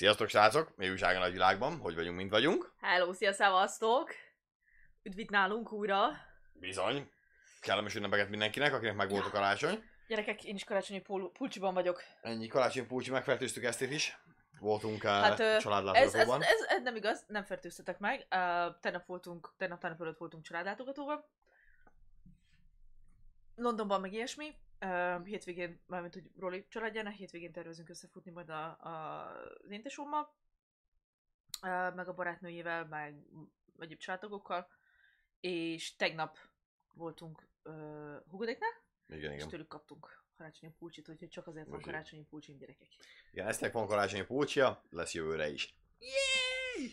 Sziasztok, srácok! Mi újság a világban? Hogy vagyunk, mint vagyunk? Hello, szia, szevasztok! Üdvít nálunk újra! Bizony! Kellemes ünnepeket mindenkinek, akinek meg volt a karácsony. Gyerekek, én is karácsonyi pul- pulcsiban vagyok. Ennyi karácsonyi pulcsi, megfertőztük ezt is. Voltunk eh, hát, családlátogatóban. Ez, ez, ez, ez, nem igaz, nem fertőztetek meg. Uh, tegnap voltunk, tegnap, tegnap előtt voltunk családlátogatóban. Londonban meg ilyesmi hétvégén, mármint hogy Roli családján, a hétvégén tervezünk összefutni majd a, a, az éntesommal, meg a barátnőjével, meg egyéb családtagokkal, és tegnap voltunk uh, Hugodéknál, igen, és tőlük kaptunk karácsonyi pulcsit, úgyhogy csak azért van karácsonyi pulcsin gyerekek. Igen, eztnek van karácsonyi pulcsia, lesz jövőre is. Yay!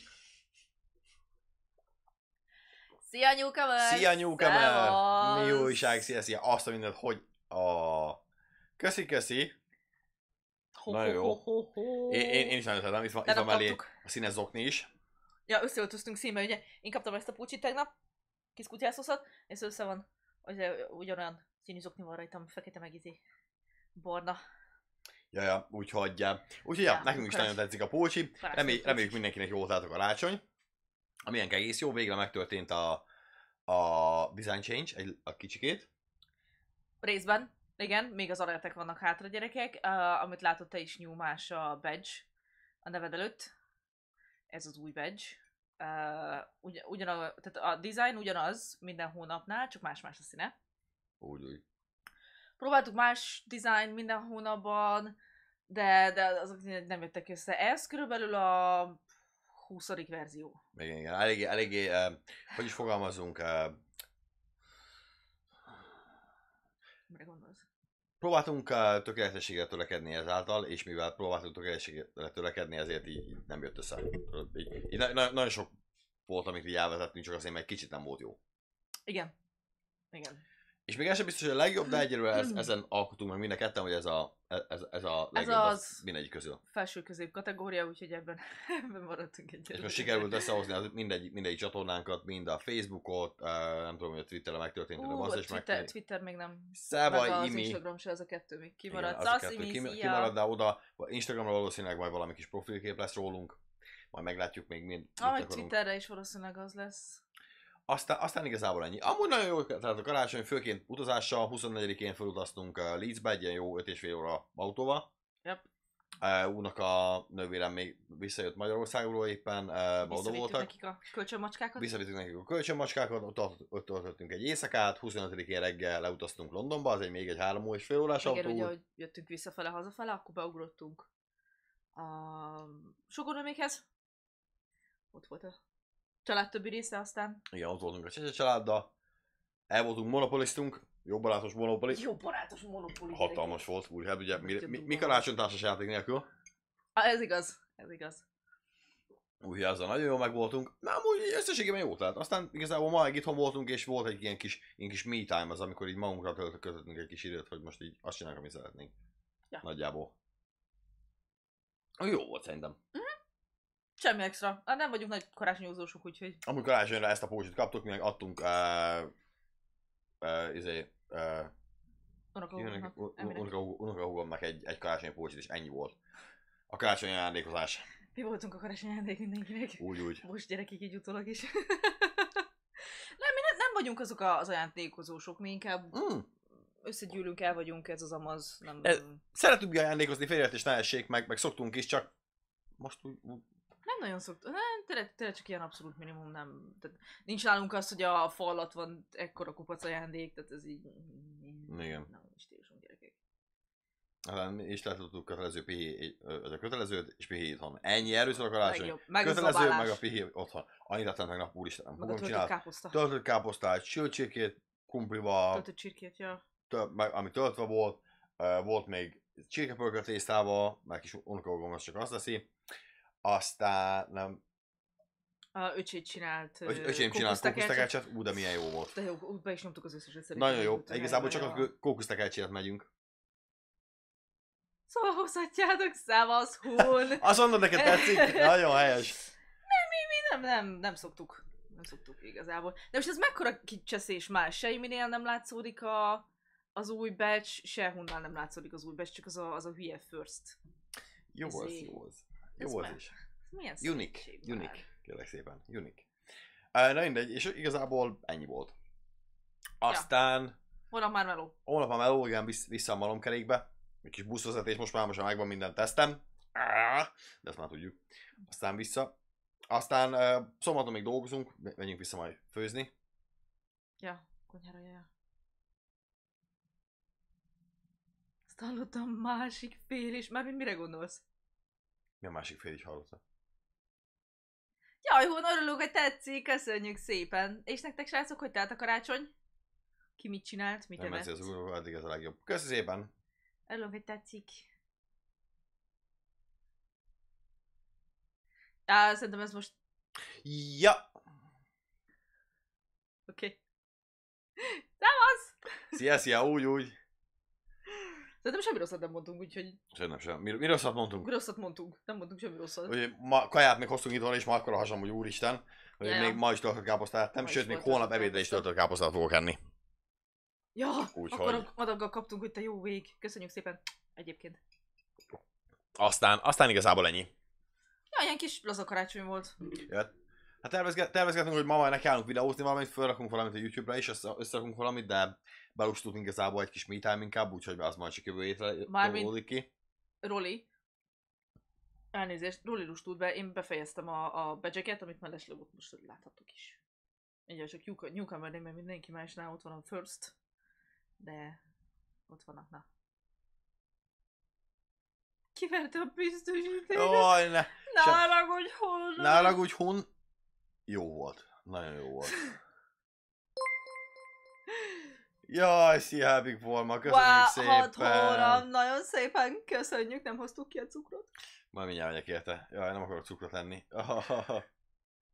Szia nyúkamer! Szia nyúkamer! Mi újság, szia, szia! Azt a mindent, hogy a... Köszi, köszi. Ho, Na jó. Ho, ho, ho. Én, én, én is nagyon szeretem, itt van, itt van mellé a színes zokni is. Ja, összeöltöztünk színbe, ugye. Én kaptam ezt a pucsit tegnap, kis kutyászoszat, és össze van, ugye, ugyanolyan színű zokni van rajtam, fekete meg izé, barna. Ja, ja, úgyhogy, úgyhogy ja, ja, nekünk is nagyon tetszik a pócsi. Remély, reméljük mindenkinek jó volt a rácsony. Amilyen egész jó, végre megtörtént a, a design change, egy, a kicsikét. Részben, igen, még az alertek vannak hátra gyerekek, uh, amit látott te is nyúmás a badge a neved előtt. Ez az új badge. Uh, ugy, a, tehát a design ugyanaz minden hónapnál, csak más-más a színe. Úgy, úgy. Próbáltuk más design minden hónapban, de, de azok nem jöttek össze. Ez körülbelül a 20. verzió. Igen, igen. Eléggé, eléggé eh, hogy is fogalmazunk, eh, Mire gondolsz? Próbáltunk uh, eh, tökéletességre törekedni ezáltal, és mivel próbáltunk tökéletességre törekedni, ezért így, így nem jött össze. Így, így na- na- nagyon sok volt, amit így elvezettünk, csak azért, mert kicsit nem volt jó. Igen. Igen. És még ez sem biztos, hogy a legjobb, de egyelőre ez, hmm. ezen alkotunk meg mind a hogy ez a, e- ez, ez a legjobb ez az, az mindegyik közül. Felső közép kategória, úgyhogy ebben, ebben maradtunk egy. És most sikerült összehozni az mindegy, mindegyik csatornánkat, mind a Facebookot, e, nem tudom, hogy a Twitterre megtörtént, de az is meg. Twitter, Twitter még nem. Szába, meg az Imi. Instagram se, az a kettő még kimaradt. Igen, az, az a kettő Imi, kimarad, de oda Instagramra valószínűleg majd valami kis profilkép lesz rólunk. Majd meglátjuk még mind. Ah, Twitterre is valószínűleg az lesz. Aztán, aztán igazából ennyi. Amúgy nagyon jó, tehát a karácsony, főként utazással, 24-én felutaztunk uh, Leedsbe, egy ilyen jó 5,5 óra autóval. Yep. Uh, a nővérem még visszajött Magyarországról éppen, uh, Balda voltak. nekik a kölcsönmacskákat? Visszavittük nekik a kölcsönmacskákat, ott, ott, ott töltöttünk egy éjszakát, 25-én reggel leutaztunk Londonba, az egy még egy három és fél órás autó. Igen, hogy jöttünk visszafele, hazafele, akkor beugrottunk a sokonomékhez. Ott volt a család többi része aztán. Igen, ott voltunk a Csecse családdal. El voltunk monopolisztunk, jó barátos monopoli. Jó barátos monopoli. Hatalmas volt, úr, hát ugye, mi, mi, mi társas játék nélkül? A, ah, ez igaz, ez igaz. Új azzal nagyon jól megvoltunk. Na, úgy összességében jó tehát. Aztán igazából ma itthon voltunk, és volt egy ilyen kis, ilyen kis me time az, amikor így magunkra töltöttünk egy kis időt, hogy most így azt csinálunk, amit szeretnénk. Ja. Nagyjából. Jó volt szerintem. Mm. Semmi extra. Hát nem vagyunk nagy karácsonyozósok, úgyhogy... Amúgy karácsonyra ezt a pócsit kaptuk, mi meg adtunk... izé, uh, unokahúgomnak egy, egy karácsonyi pócsit, és ennyi volt. A karácsonyi ajándékozás. Mi voltunk a karácsonyi ajándék mindenkinek. Úgy, úgy. Most gyerekek így utólag is. nem, mi ne, nem vagyunk azok az ajándékozósok, mi inkább mm. összegyűlünk, el vagyunk, ez az amaz. Nem... E, szeretünk ajándékozni, félretés ne essék, meg, meg szoktunk is, csak most úgy, úgy nagyon szoktam, nem, tényleg, tényleg csak ilyen abszolút minimum, nem, tehát nincs nálunk az, hogy a falat van ekkora kupac ajándék, tehát ez így... Igen. Nem, is stílusunk gyerekek. Hát, és letudtuk kötelező pihé, ez a kötelező és pihé itthon. Ennyi erőször a karácsony. Meg kötelező, a meg a pihé otthon. Annyit lettem meg nap, úristen. Meg a töltött káposzta. Töltött káposztát, sülcsirkét, kumplival. Töltött csirkét, ja. Tö, meg, ami töltve volt, uh, volt még csirkepörköt tésztával, meg kis unokogom, az csak azt teszi aztán nem... A öcsét csinált Öcsém csinált kókusztekercset, ú, de milyen jó volt. De jó, be is nyomtuk az összeset szerintem. Nagyon jó, igazából csak a kókusztekercsért megyünk. Szóval hozhatjátok, szávasz, hún. Azt mondod, neked tetszik? Nagyon helyes. Nem, mi, mi nem, nem, nem szoktuk. Nem szoktuk igazából. De most ez mekkora kicseszés már? minél nem látszódik a, az új batch, se Hunnál nem látszódik az új batch, csak az a, az a hülye first. Jó az, jó az. Jó volt is. Milyen Unique. Unique. Kérlek szépen. Unique. Uh, na mindegy, és igazából ennyi volt. Aztán... Ja. Holnap már meló. Holnap már meló, igen, vissza a malomkerékbe. Egy kis buszvezetés, most már most már megvan minden tesztem. De ezt már tudjuk. Aztán vissza. Aztán uh, szombaton még dolgozunk, menjünk vissza majd főzni. Ja, konyhára jaj. Azt hallottam másik fél, és már mire gondolsz? Mi a másik fél is hallotta? Jaj, hon, örülök, hogy tetszik, köszönjük szépen. És nektek, srácok, hogy telt a karácsony? Ki mit csinált, mit Nem evett? ez az úr, addig ez a legjobb. Köszönjük szépen! Örülök, hogy tetszik. Á, szerintem ez most... Ja! Oké. Okay. Szia, szia, úgy, úgy. De nem semmi rosszat nem mondtunk, úgyhogy... Szerintem nem, sem. Mi, mi rosszat mondtunk? Rosszat mondtunk. Nem mondtunk semmi rosszat. Ugye ma kaját még hoztunk itthon, és már akkor a hasam, hogy úristen, hogy még ma is töltött káposztát, nem, sőt, még holnap ebédre is töltött káposztát fogok enni. Ja, Úgyhogy... akkor adaggal kaptunk, hogy te jó vég. Köszönjük szépen. Egyébként. Aztán, aztán igazából ennyi. Ja, ilyen kis laza karácsony volt. Ja, Hát tervezget, tervezgetünk, hogy ma már nekiállunk videózni valamit, felrakunk valamit a YouTube-ra is, össze, összerakunk valamit, de belustunk igazából egy kis meetime inkább, úgyhogy az majd csak jövő hétre Mármint ki. Roli. Elnézést, Roli lustult be, én befejeztem a, a badge amit már leslogott most láthatok is. Ugye csak newcomer mert mindenki másnál ott van a first, de ott vannak, na. Kiverte a biztosítékot. Jaj, ne. Nálag, hogy hon. Nálag, hogy hon. Jó volt. Nagyon jó volt. Jaj, szia Hábik Forma, köszönjük wow, szépen! hóra, óra, nagyon szépen köszönjük, nem hoztuk ki a cukrot. Majd mindjárt megyek érte. Jaj, nem akarok cukrot lenni.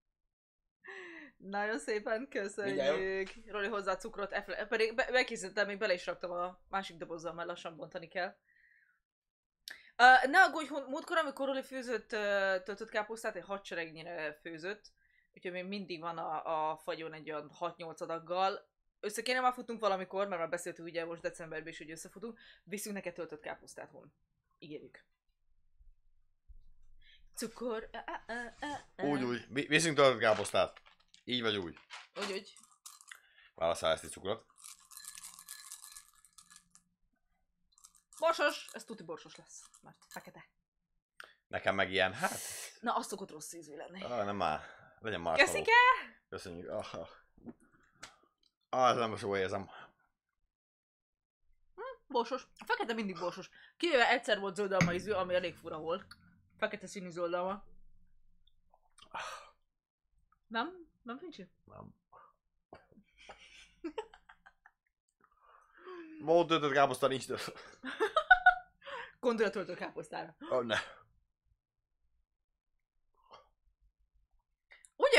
nagyon szépen köszönjük. Roli hozzá a cukrot, efle- pedig be- bekészítettem, még bele is raktam a másik dobozba, mert lassan bontani kell. Uh, ne aggódj, múltkor, amikor Roli főzött uh, töltött káposztát, egy hadseregnyire főzött, úgyhogy még mindig van a, a fagyon egy olyan 6-8 adaggal. Össze kéne már futunk valamikor, mert már beszéltünk ugye most decemberben is, hogy összefutunk. Viszünk neked töltött káposztát hon. Ígérjük. Cukor. Úgy, úgy. Viszünk töltött káposztát. Így vagy úgy. Úgy, úgy. Válaszál ezt a cukrot. Borsos! Ez tuti borsos lesz, mert fekete. Nekem meg ilyen, hát... Na, az szokott rossz ízű lenni. Ah, nem már. Legyen már. Köszike! Köszönjük. Ah, ah. ez nem most jól érzem. Hm, borsos. A fekete mindig borsos. Kivéve egyszer volt zöldalma ízű, ami elég fura volt. Fekete színű zöldalma. Nem? Nem fincsi? Nem. Mód ott döntött káposzta nincs Gondolja töltött káposztára. Oh, ne.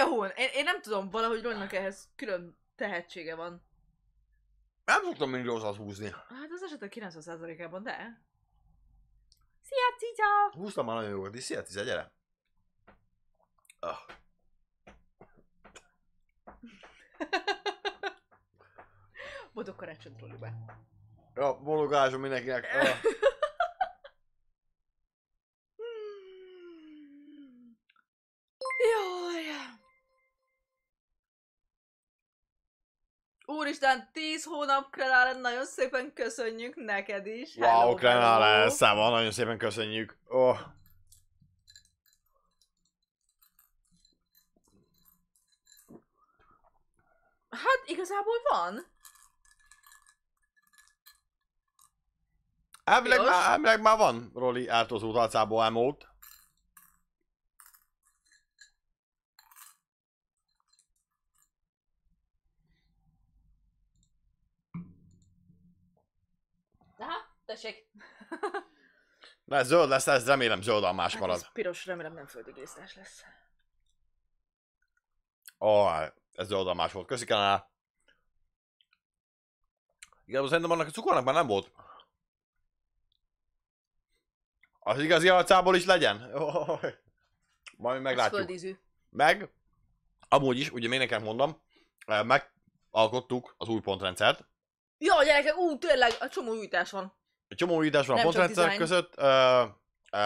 Hogy a Én, én nem tudom, valahogy Ronnak ehhez külön tehetsége van. Nem tudtam mindig rosszat húzni. Hát az a 90%-ában, de... Szia, cica! Húztam már nagyon jó volt, szia, cica, gyere! Ah. Boldog karácsonyt, Rolibe! Ja, boldog mindenkinek! Ah. Isten, 10 hónap Krenálen, nagyon szépen köszönjük neked is. Hello, wow, Krenálen, száma, nagyon szépen köszönjük. Oh. Hát igazából van. Elvileg már, elvileg már van Roli átozó arcából elmúlt. Tessék. Na ez zöld lesz, ez remélem zöld más hát marad. Ez piros, remélem nem földigésztás lesz. Ó, oh, ez zöld más volt. Köszi kanál. Igazából szerintem annak a cukornak már nem volt. Az igazi arcából is legyen. Oh, majd meglátjuk. Ez Meg, amúgy is, ugye még mondom, eh, megalkottuk az új pontrendszert. Ja, gyerekek, ú, tényleg, a csomó újítás van. Egy csomó újítás van nem a pontrendszerek között. Ö, ö,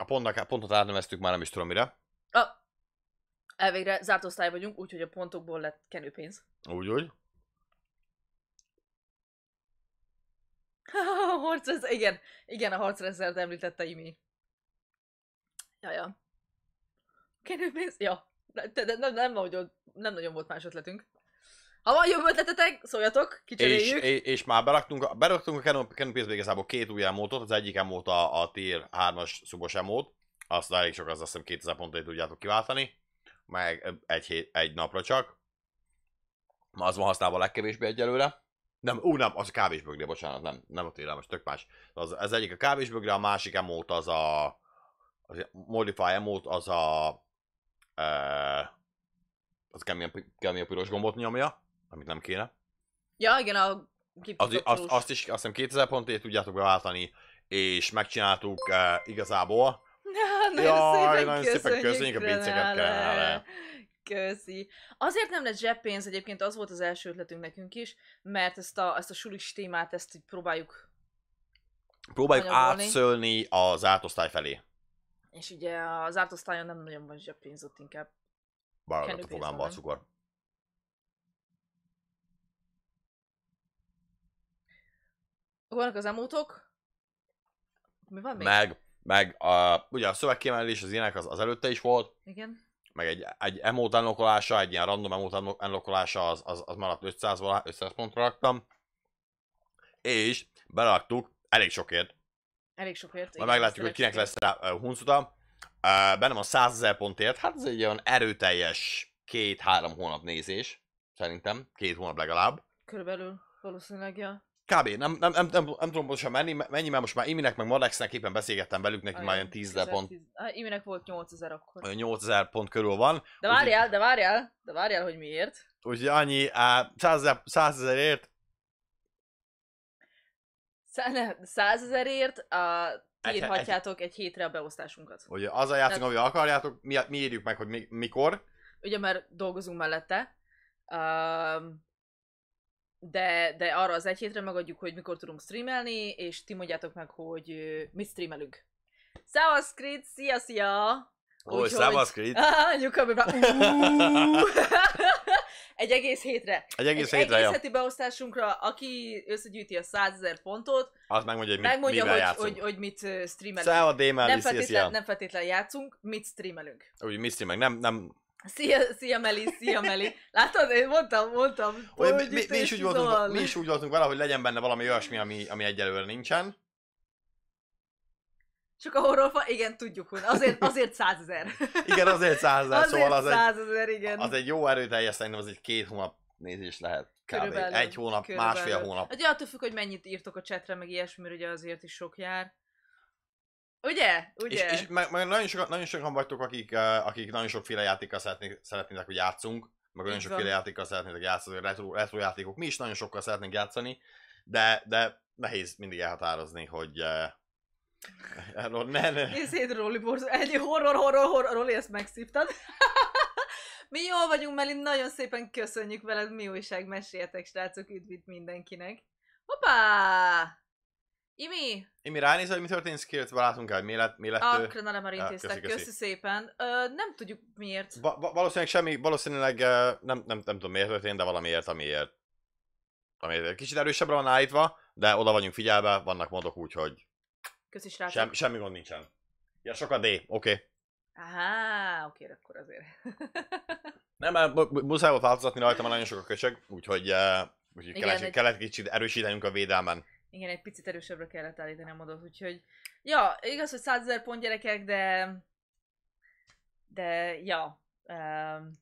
a pontnak, pontot átneveztük már nem is tudom mire. A, elvégre zárt osztály vagyunk, úgyhogy a pontokból lett kenőpénz. Úgy, úgy. a ez, igen, igen, a harcrezzert említette Imi. Ja, ja. Kenőpénz? Ja. De, de nem, nem, nagyon, nem nagyon volt más ötletünk. Ha van jobb ötletetek, szóljatok, kicseréljük. És, és, és már beraktunk, beraktunk a Canon, Canon igazából két új emótot, az egyik emót a, a Tier 3-as szubos emót, azt elég sok, az azt hiszem 2000 pontot tudjátok kiváltani, meg egy, hét, egy napra csak. Az van használva a legkevésbé egyelőre. Nem, ú, nem, az a kávésbögre, bocsánat, nem, nem a télem, most tök más. Az, ez egyik a kávésbögre, a másik emót az a... Az a modify emót az a... E, az kemény, kemény a piros gombot nyomja amit nem kéne. Ja, igen, a az, azt, azt is, azt hiszem 2000 pontért tudjátok beváltani, és megcsináltuk uh, igazából. Na, nagyon Jaj, szépen nagyon szépen köszönjük a pénzeket. kellene. Köszi. Azért nem lett zseppénz egyébként, az volt az első ötletünk nekünk is, mert ezt a, ezt a sulis témát, ezt így próbáljuk Próbáljuk anyagolni. átszölni az átosztály felé. És ugye az átosztályon nem nagyon van zseppénz, ott inkább Bárgat a fogámban a cukor. Vannak az emótok. Mi van még? Meg, meg a, ugye a szövegkiemelés az ilyenek az, az előtte is volt. Igen. Meg egy, egy emót enlokolása, egy ilyen random emót enlokolása, az, az, az maradt 500, 500 pontra raktam. És beraktuk elég sokért. Elég sokért. Majd meglátjuk, hogy kinek lesz rá uh, huncuta. Uh, bennem a 100 ezer pontért, hát ez egy olyan erőteljes két-három hónap nézés, szerintem, két hónap legalább. Körülbelül, valószínűleg, ja. Kb. Nem, nem, nem, nem, nem tudom pontosan mennyi, mennyi, mert most már Iminek meg Malexnek éppen beszélgettem velük, nekik már ilyen 10 pont. Iminek volt 8000 akkor. Olyan 8000 pont körül van. De várjál, úgy, de várjál, de várjál, hogy miért. Úgy, annyi, á, 100 ezerért. Nem, 100 ezerért írhatjátok egy hétre a beosztásunkat. Ugye az a játszunk, amivel akarjátok, mi, mi írjuk meg, hogy mi, mikor. Ugye mert dolgozunk mellette. Uh, de, de arra az egy hétre megadjuk, hogy mikor tudunk streamelni, és ti mondjátok meg, hogy mit streamelünk. Szevasz, Krit! Szia, szia! Ó, oh, Krit! Egy egész hétre. Egy egész egy hétre, egész heti beosztásunkra, aki összegyűjti a 100 ezer pontot, az megmondja, hogy mit, megmondja, hogy, Hogy, hogy mit streamelünk. Szia, Démel, nem, feltétlen, nem feltétlen játszunk, mit streamelünk. Úgy, mit streamelünk. Nem, nem Szia, szia Meli, szia Meli. Látod, én mondtam, mondtam. Olyan, mi, mi, mi, is úgy voltunk, mi is úgy voltunk vele, hogy legyen benne valami olyasmi, ami, ami egyelőre nincsen. Csak a horrorfa, igen, tudjuk, hogy azért, azért százezer. igen, azért százezer, azért szóval az, százezer, egy, igen. az egy jó erőteljes, szerintem az egy két hónap nézés lehet. Kb. Egy hónap, körülbelül. másfél hónap. Hát ugye attól függ, hogy mennyit írtok a csetre, meg ilyesmi, ugye azért is sok jár. Ugye? Ugye? És, és meg, meg nagyon, sokan, nagyon sokan vagytok, akik, uh, akik nagyon sokféle játékkal szeretnék, szeretnének, hogy játszunk, meg nagyon sokféle játékkal szeretnének játszani, retro, retro játékok. Mi is nagyon sokkal szeretnénk játszani, de, de nehéz mindig elhatározni, hogy uh, eh, Erről ne, ne. Én szétrolli Egy horror, horror, horror, Roli, ezt megszívtad. mi jól vagyunk, Melin, nagyon szépen köszönjük veled, mi újság, meséljetek, srácok, üdvít mindenkinek. Hoppá! Imi! Imi, ránézel, hogy mi történt kérdez, látunk el, mi lett, mi lett Akra, na, már intéztek, ja, köszi, köszi. köszi szépen. Ö, nem tudjuk miért. Ba- ba- valószínűleg semmi, valószínűleg nem, nem, nem tudom miért történt, de valamiért, amiért. Amiért kicsit erősebbre van állítva, de oda vagyunk figyelve, vannak módok úgy, hogy... Köszi, srácok. Sem, semmi gond nincsen. Ja, sok a D, oké. Okay. Aha, oké, akkor azért. nem, mert muszáj volt változtatni rajta, mert nagyon sok a köcsög, úgyhogy, uh, úgyhogy Igen, kellett, egy... kellett kicsit erősítenünk a védelmen. Igen, egy picit erősebbre kellett állítani a modot, úgyhogy... Ja, igaz, hogy 100 000 pont gyerekek, de... De, ja. Um,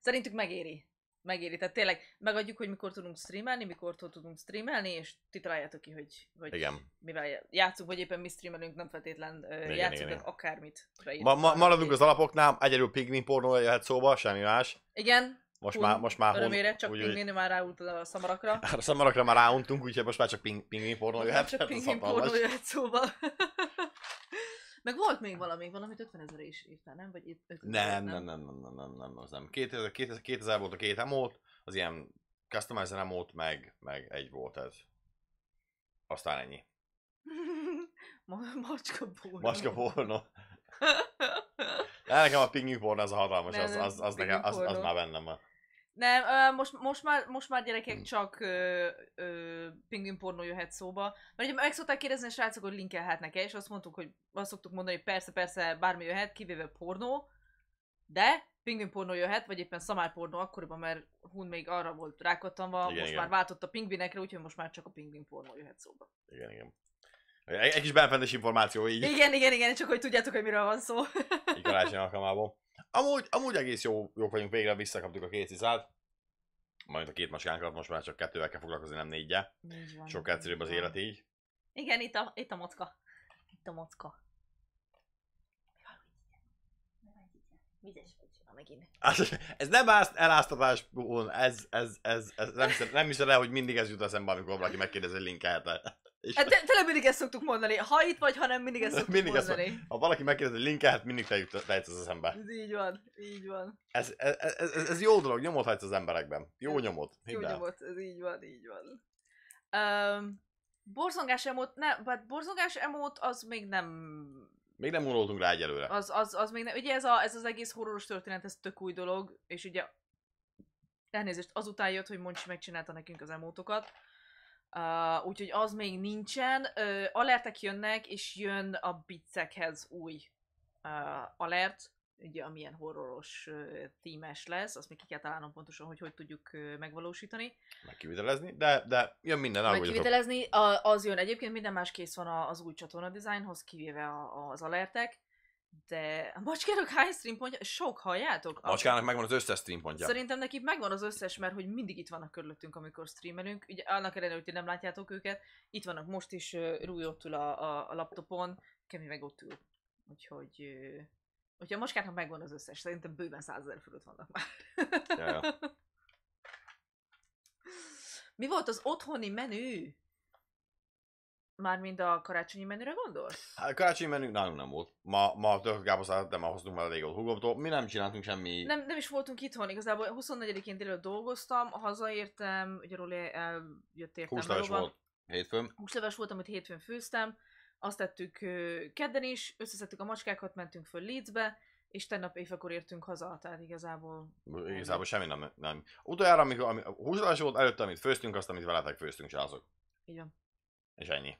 szerintük megéri. Megéri, tehát tényleg megadjuk, hogy mikor tudunk streamelni, mikor tudunk streamelni, és ti találjátok ki, hogy, hogy igen. mivel játszunk, hogy éppen mi streamelünk, nem feltétlen uh, igen, játszunk, igen, akármit. Ma, ma, maradunk az alapoknál, egyedül pigmin pornó jöhet szóba, semmi más. Igen, most már, most már Örömére csak úgy, pingnéni már ráunt a szamarakra. A szamarakra már ráuntunk, úgyhogy most már csak ping, pingvin pornó jöhet. Csak pingvin pornó jöhet szóba. Meg volt még valami, valamit 50 ezer is írtál, nem? Vagy itt 50 nem, nem, nem, nem, nem, nem, nem, az nem. 2000, 2000, 2000 volt a két emót, az ilyen customizer emót, meg, meg egy volt ez. Aztán ennyi. Macska porno. Macska porno. nekem a pingvin porno az a hatalmas, nem, az, az, az, nekem, az, az, már bennem van. Nem, most, most, már, most már gyerekek hm. csak pingvin pornó jöhet szóba. Mert ugye meg szokták kérdezni a srácok, hogy linkelhetnek-e, és azt mondtuk, hogy azt szoktuk mondani, hogy persze, persze, bármi jöhet, kivéve pornó, de pingvin pornó jöhet, vagy éppen szamár pornó akkoriban, mert Hun még arra volt rákattanva, igen, most igen. már váltott a pingvinekre, úgyhogy most már csak a pingvin pornó jöhet szóba. Igen, igen. Egy, egy kis benfentes információ így. Igen, igen, igen, csak hogy tudjátok, hogy miről van szó. Így alkalmából. Amúgy, amúgy egész jó, jók vagyunk, végre visszakaptuk a két cizát. Majd a két macskánkat, most már csak kettővel kell foglalkozni, nem négyje. Van, Sok egyszerűbb az élet így. Igen, itt a, itt a mocka. Itt a mocka. Vizes megint. Hát, ez nem ázt, eláztatás, ez, ez, ez, ez nem, hiszem, nem hiszem le hogy mindig ez jut eszembe, amikor valaki megkérdezi, hogy linket. Hát te, tényleg mindig ezt szoktuk mondani, ha itt vagy, ha nem, mindig ezt szoktuk mindig mondani. Ezt, ha valaki megkérdezi a linket, hát mindig te jut, az eszembe. Ez így van, így van. Ez, ez, ez, ez, jó dolog, nyomot hagysz az emberekben. Jó nyomot. Jó nyomot, ez így van, így van. Um, borzongás emót, ne, hát borzongás emót az még nem... Még nem gondoltunk rá egyelőre. Az, az, az még nem, ugye ez, a, ez az egész horroros történet, ez tök új dolog, és ugye elnézést, azután jött, hogy Moncsi megcsinálta nekünk az emótokat. Uh, úgyhogy az még nincsen. Uh, alertek jönnek, és jön a bicekhez új uh, alert, ugye amilyen horroros uh, tímes lesz, azt még ki kell találnom pontosan, hogy hogy tudjuk uh, megvalósítani. Megkivitelezni, de, de jön minden. Megkivitelezni, az jön egyébként, minden más kész van az új csatorna designhoz, kivéve a, az alertek de a macskának hány streampontja? Sok, halljátok? A macskának megvan az összes streampontja. Szerintem neki megvan az összes, mert hogy mindig itt vannak körülöttünk, amikor streamelünk. Ugye annak ellenére, hogy ti nem látjátok őket, itt vannak most is, uh, Rúj ott ül a, a, a laptopon, Kemi meg ott ül. Úgyhogy... Uh, úgyhogy a macskának megvan az összes, szerintem bőven százezer fölött vannak már. Ja, ja. Mi volt az otthoni menü? Mármint a karácsonyi menüre gondolsz? Hát, karácsonyi menü nálunk nem volt. Ma, ma Gábor de már hoztunk már régóta húgomtól. Mi nem csináltunk semmi... Nem, nem is voltunk itthon, igazából 24-én délelőtt dolgoztam, hazaértem, ugye Roli eljött eh, értem. Húsleves volt hétfőn. Húsleves volt, amit hétfőn főztem. Azt tettük kedden is, összeszedtük a macskákat, mentünk föl Leedsbe, és tegnap éjfekor értünk haza, tehát igazából... Igazából semmi nem. nem. Utoljára, amikor ami, húsleves volt, előtte, amit főztünk, azt, amit veletek főztünk, csak azok. Igen. És ennyi.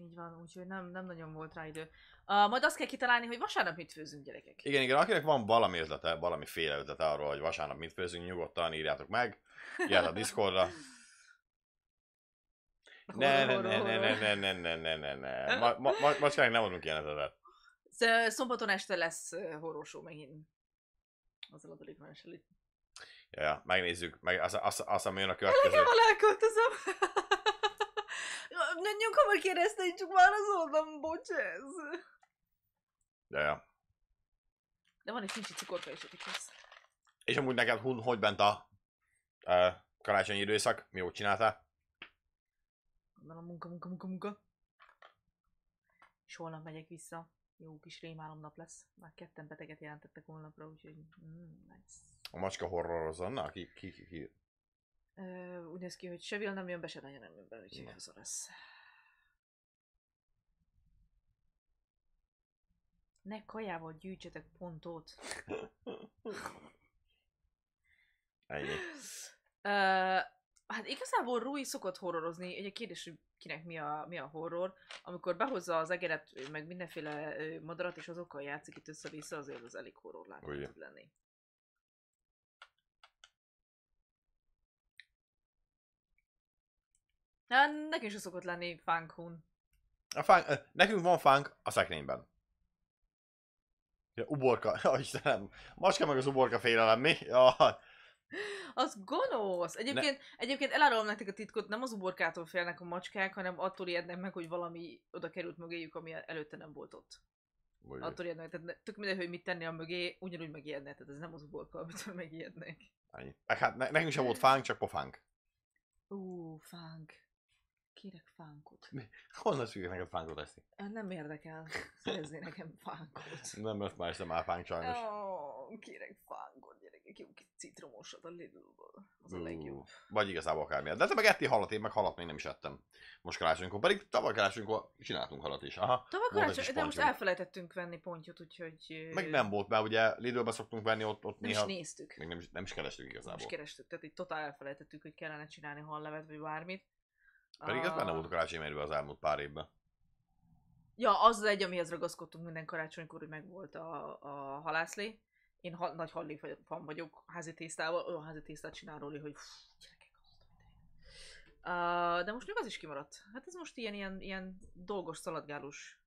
Így van, úgyhogy nem, nem nagyon volt rá idő. Uh, majd azt kell kitalálni, hogy vasárnap mit főzünk, gyerekek. Igen, igen, akinek van valami ötlete, valami fél ötlete arról, hogy vasárnap mit főzünk, nyugodtan írjátok meg, jel a Discordra. Ne, ne, ne, ne, ne, ne, ne, ne, ne, ne, ne. Ma, ma, ma, nem adunk ilyen ötletet. Szombaton este lesz horrorsó megint. az a Dolik Ja, megnézzük, meg azt, azt, azt, azt jön a következő. Nekem alá költözöm. no, non cualquiera está enchufada solo dan boches. Ja, ja. De van egy kicsi cukorka is, kész. És amúgy neked hun, hogy bent a uh, karácsonyi időszak? Mi úgy csináltál? Gondolom munka, munka, munka, munka. És holnap megyek vissza. Jó kis rémálom nap lesz. Már ketten beteget jelentettek holnapra, úgyhogy mm, nice. A macska horrorozza, na, ki, ki, ki, ki úgy néz ki, hogy Seville nem jön be, se nagyon nem jön be, úgyhogy az orosz. Ne kajával gyűjtsetek pontot. Ennyi. Uh, hát igazából Rui szokott horrorozni. Egy kérdés, hogy kinek mi a, mi a horror. Amikor behozza az egeret, meg mindenféle madarat, és azokkal játszik itt össze-vissza, azért az elég horror tud lenni. Na, nekünk is szokott lenni fánkunk. A fánk, nekünk van fánk a szekrényben. Ja, uborka, ja, oh, Istenem, Maska meg az uborka félelem, mi? Ja. Az gonosz! Egyébként, ne. egyébként elárulom nektek a titkot, nem az uborkától félnek a macskák, hanem attól ijednek meg, hogy valami oda került mögéjük, ami előtte nem volt ott. Vagy attól ijednek, tehát tök mindegy, hogy mit tenni a mögé, ugyanúgy megijednek, tehát ez nem az uborka, amitől megijednek. Ennyi. Hát ne, nekünk sem volt fánk, csak pofánk. Ú, fánk. Kérek fánkot. Mi? Honnan szükséges nekem fánkot eszni? Nem érdekel. Szerezni nekem fánkot. Nem, mert már sem már fánk sajnos. Oh, kérek fánkot, gyerekek. Jó kis citromosat a lidl Az a legjobb. Vagy igazából akármilyen. De te meg ettél halat, én meg halat még nem is ettem. Most karácsonykor. Pedig tavaly karácsonykor csináltunk halat is. Aha, tavaly karácsonykor, de most elfelejtettünk venni pontyot, úgyhogy... Meg nem volt, mert ugye Lidl-be szoktunk venni, ott, ott nem néha... is néztük. Még nem, is, nem is kerestük igazából. Nem is kerestük, tehát így totál elfelejtettük, hogy kellene csinálni hallevet vagy bármit pedig ez benne ah. volt a karácsonymerőben az elmúlt pár évben. Ja, az az egy, amihez ragaszkodtunk minden karácsonykor, hogy megvolt a, a halászlé. Én ha, nagy halli fan vagyok házi tésztával, olyan házi tésztát csinál róli, hogy pff, gyerekek, uh, de most még az is kimaradt. Hát ez most ilyen, ilyen, ilyen dolgos, szaladgálós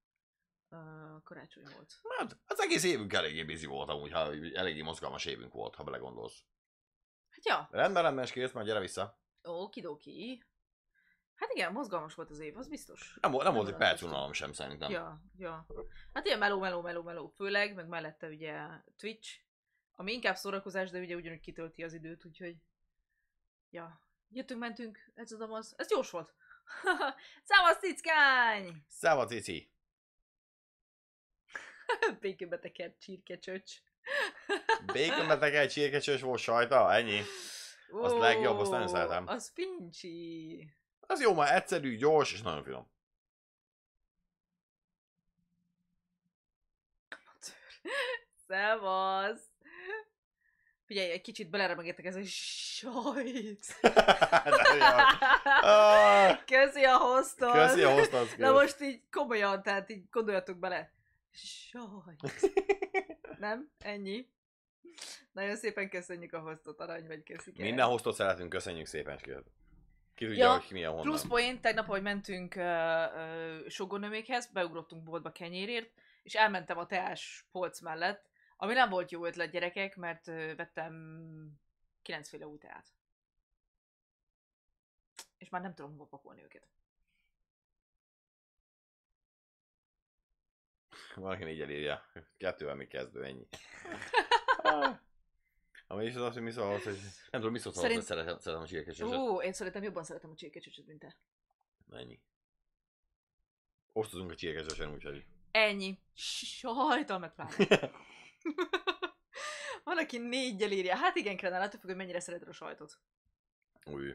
uh, karácsony volt. Hát az egész évünk eléggé bizi volt amúgy, ha eléggé mozgalmas évünk volt, ha belegondolsz. Hát ja. Rendben, rendben, és kész, már gyere vissza. Okidoki. Hát igen, mozgalmas volt az év, az biztos. Nem, nem, nem volt egy perc unalom sem szerintem. Ja, ja. Hát ilyen meló, meló, meló, meló, főleg, meg mellette ugye Twitch, ami inkább szórakozás, de ugye ugyanúgy kitölti az időt, úgyhogy... Ja. Jöttünk, mentünk, ez az amaz. Ez gyors volt. Szávasz, cickány! Szávasz, cici! Békönbeteget csirkecsöcs. Békönbeteget csirkecsöcs volt sajta, ennyi. Az oh, legjobb, azt nagyon szeretem. Az fincsi. Az jó, már egyszerű, gyors és nagyon finom. Szevasz! Figyelj, egy kicsit beleremegétek ez a sajt. Közi a hostot. Közi a hostot. Na most így komolyan, tehát így gondoljatok bele. Sajt. Nem? Ennyi. Nagyon szépen köszönjük a hostot, arany vagy köszönjük. Minden hostot szeretünk, köszönjük szépen, és ki tudja, ja, hogy mi a honnan. Plusz poén, tegnap, ahogy mentünk uh, uh, Sogonömékhez, beugrottunk boltba kenyérért, és elmentem a teás polc mellett, ami nem volt jó ötlet gyerekek, mert uh, vettem kilencféle új teát. És már nem tudom hova pakolni őket. Valaki így elírja. Kettővel mi kezdő, ennyi. Ami is az hogy mi szólt, hogy nem tudom, mi szólt, Szerint... szeretem, szeretem a csirkecsöcsöt. Ó, én szeretem, jobban szeretem a csirkecsöcsöt, mint te. Ennyi. Osztozunk a csirkecsöcsön, úgyhogy. Ennyi. Sajtal meg Van, aki négyel írja. Hát igen, Krenál, attól függ, hogy mennyire szereted a sajtot. Új.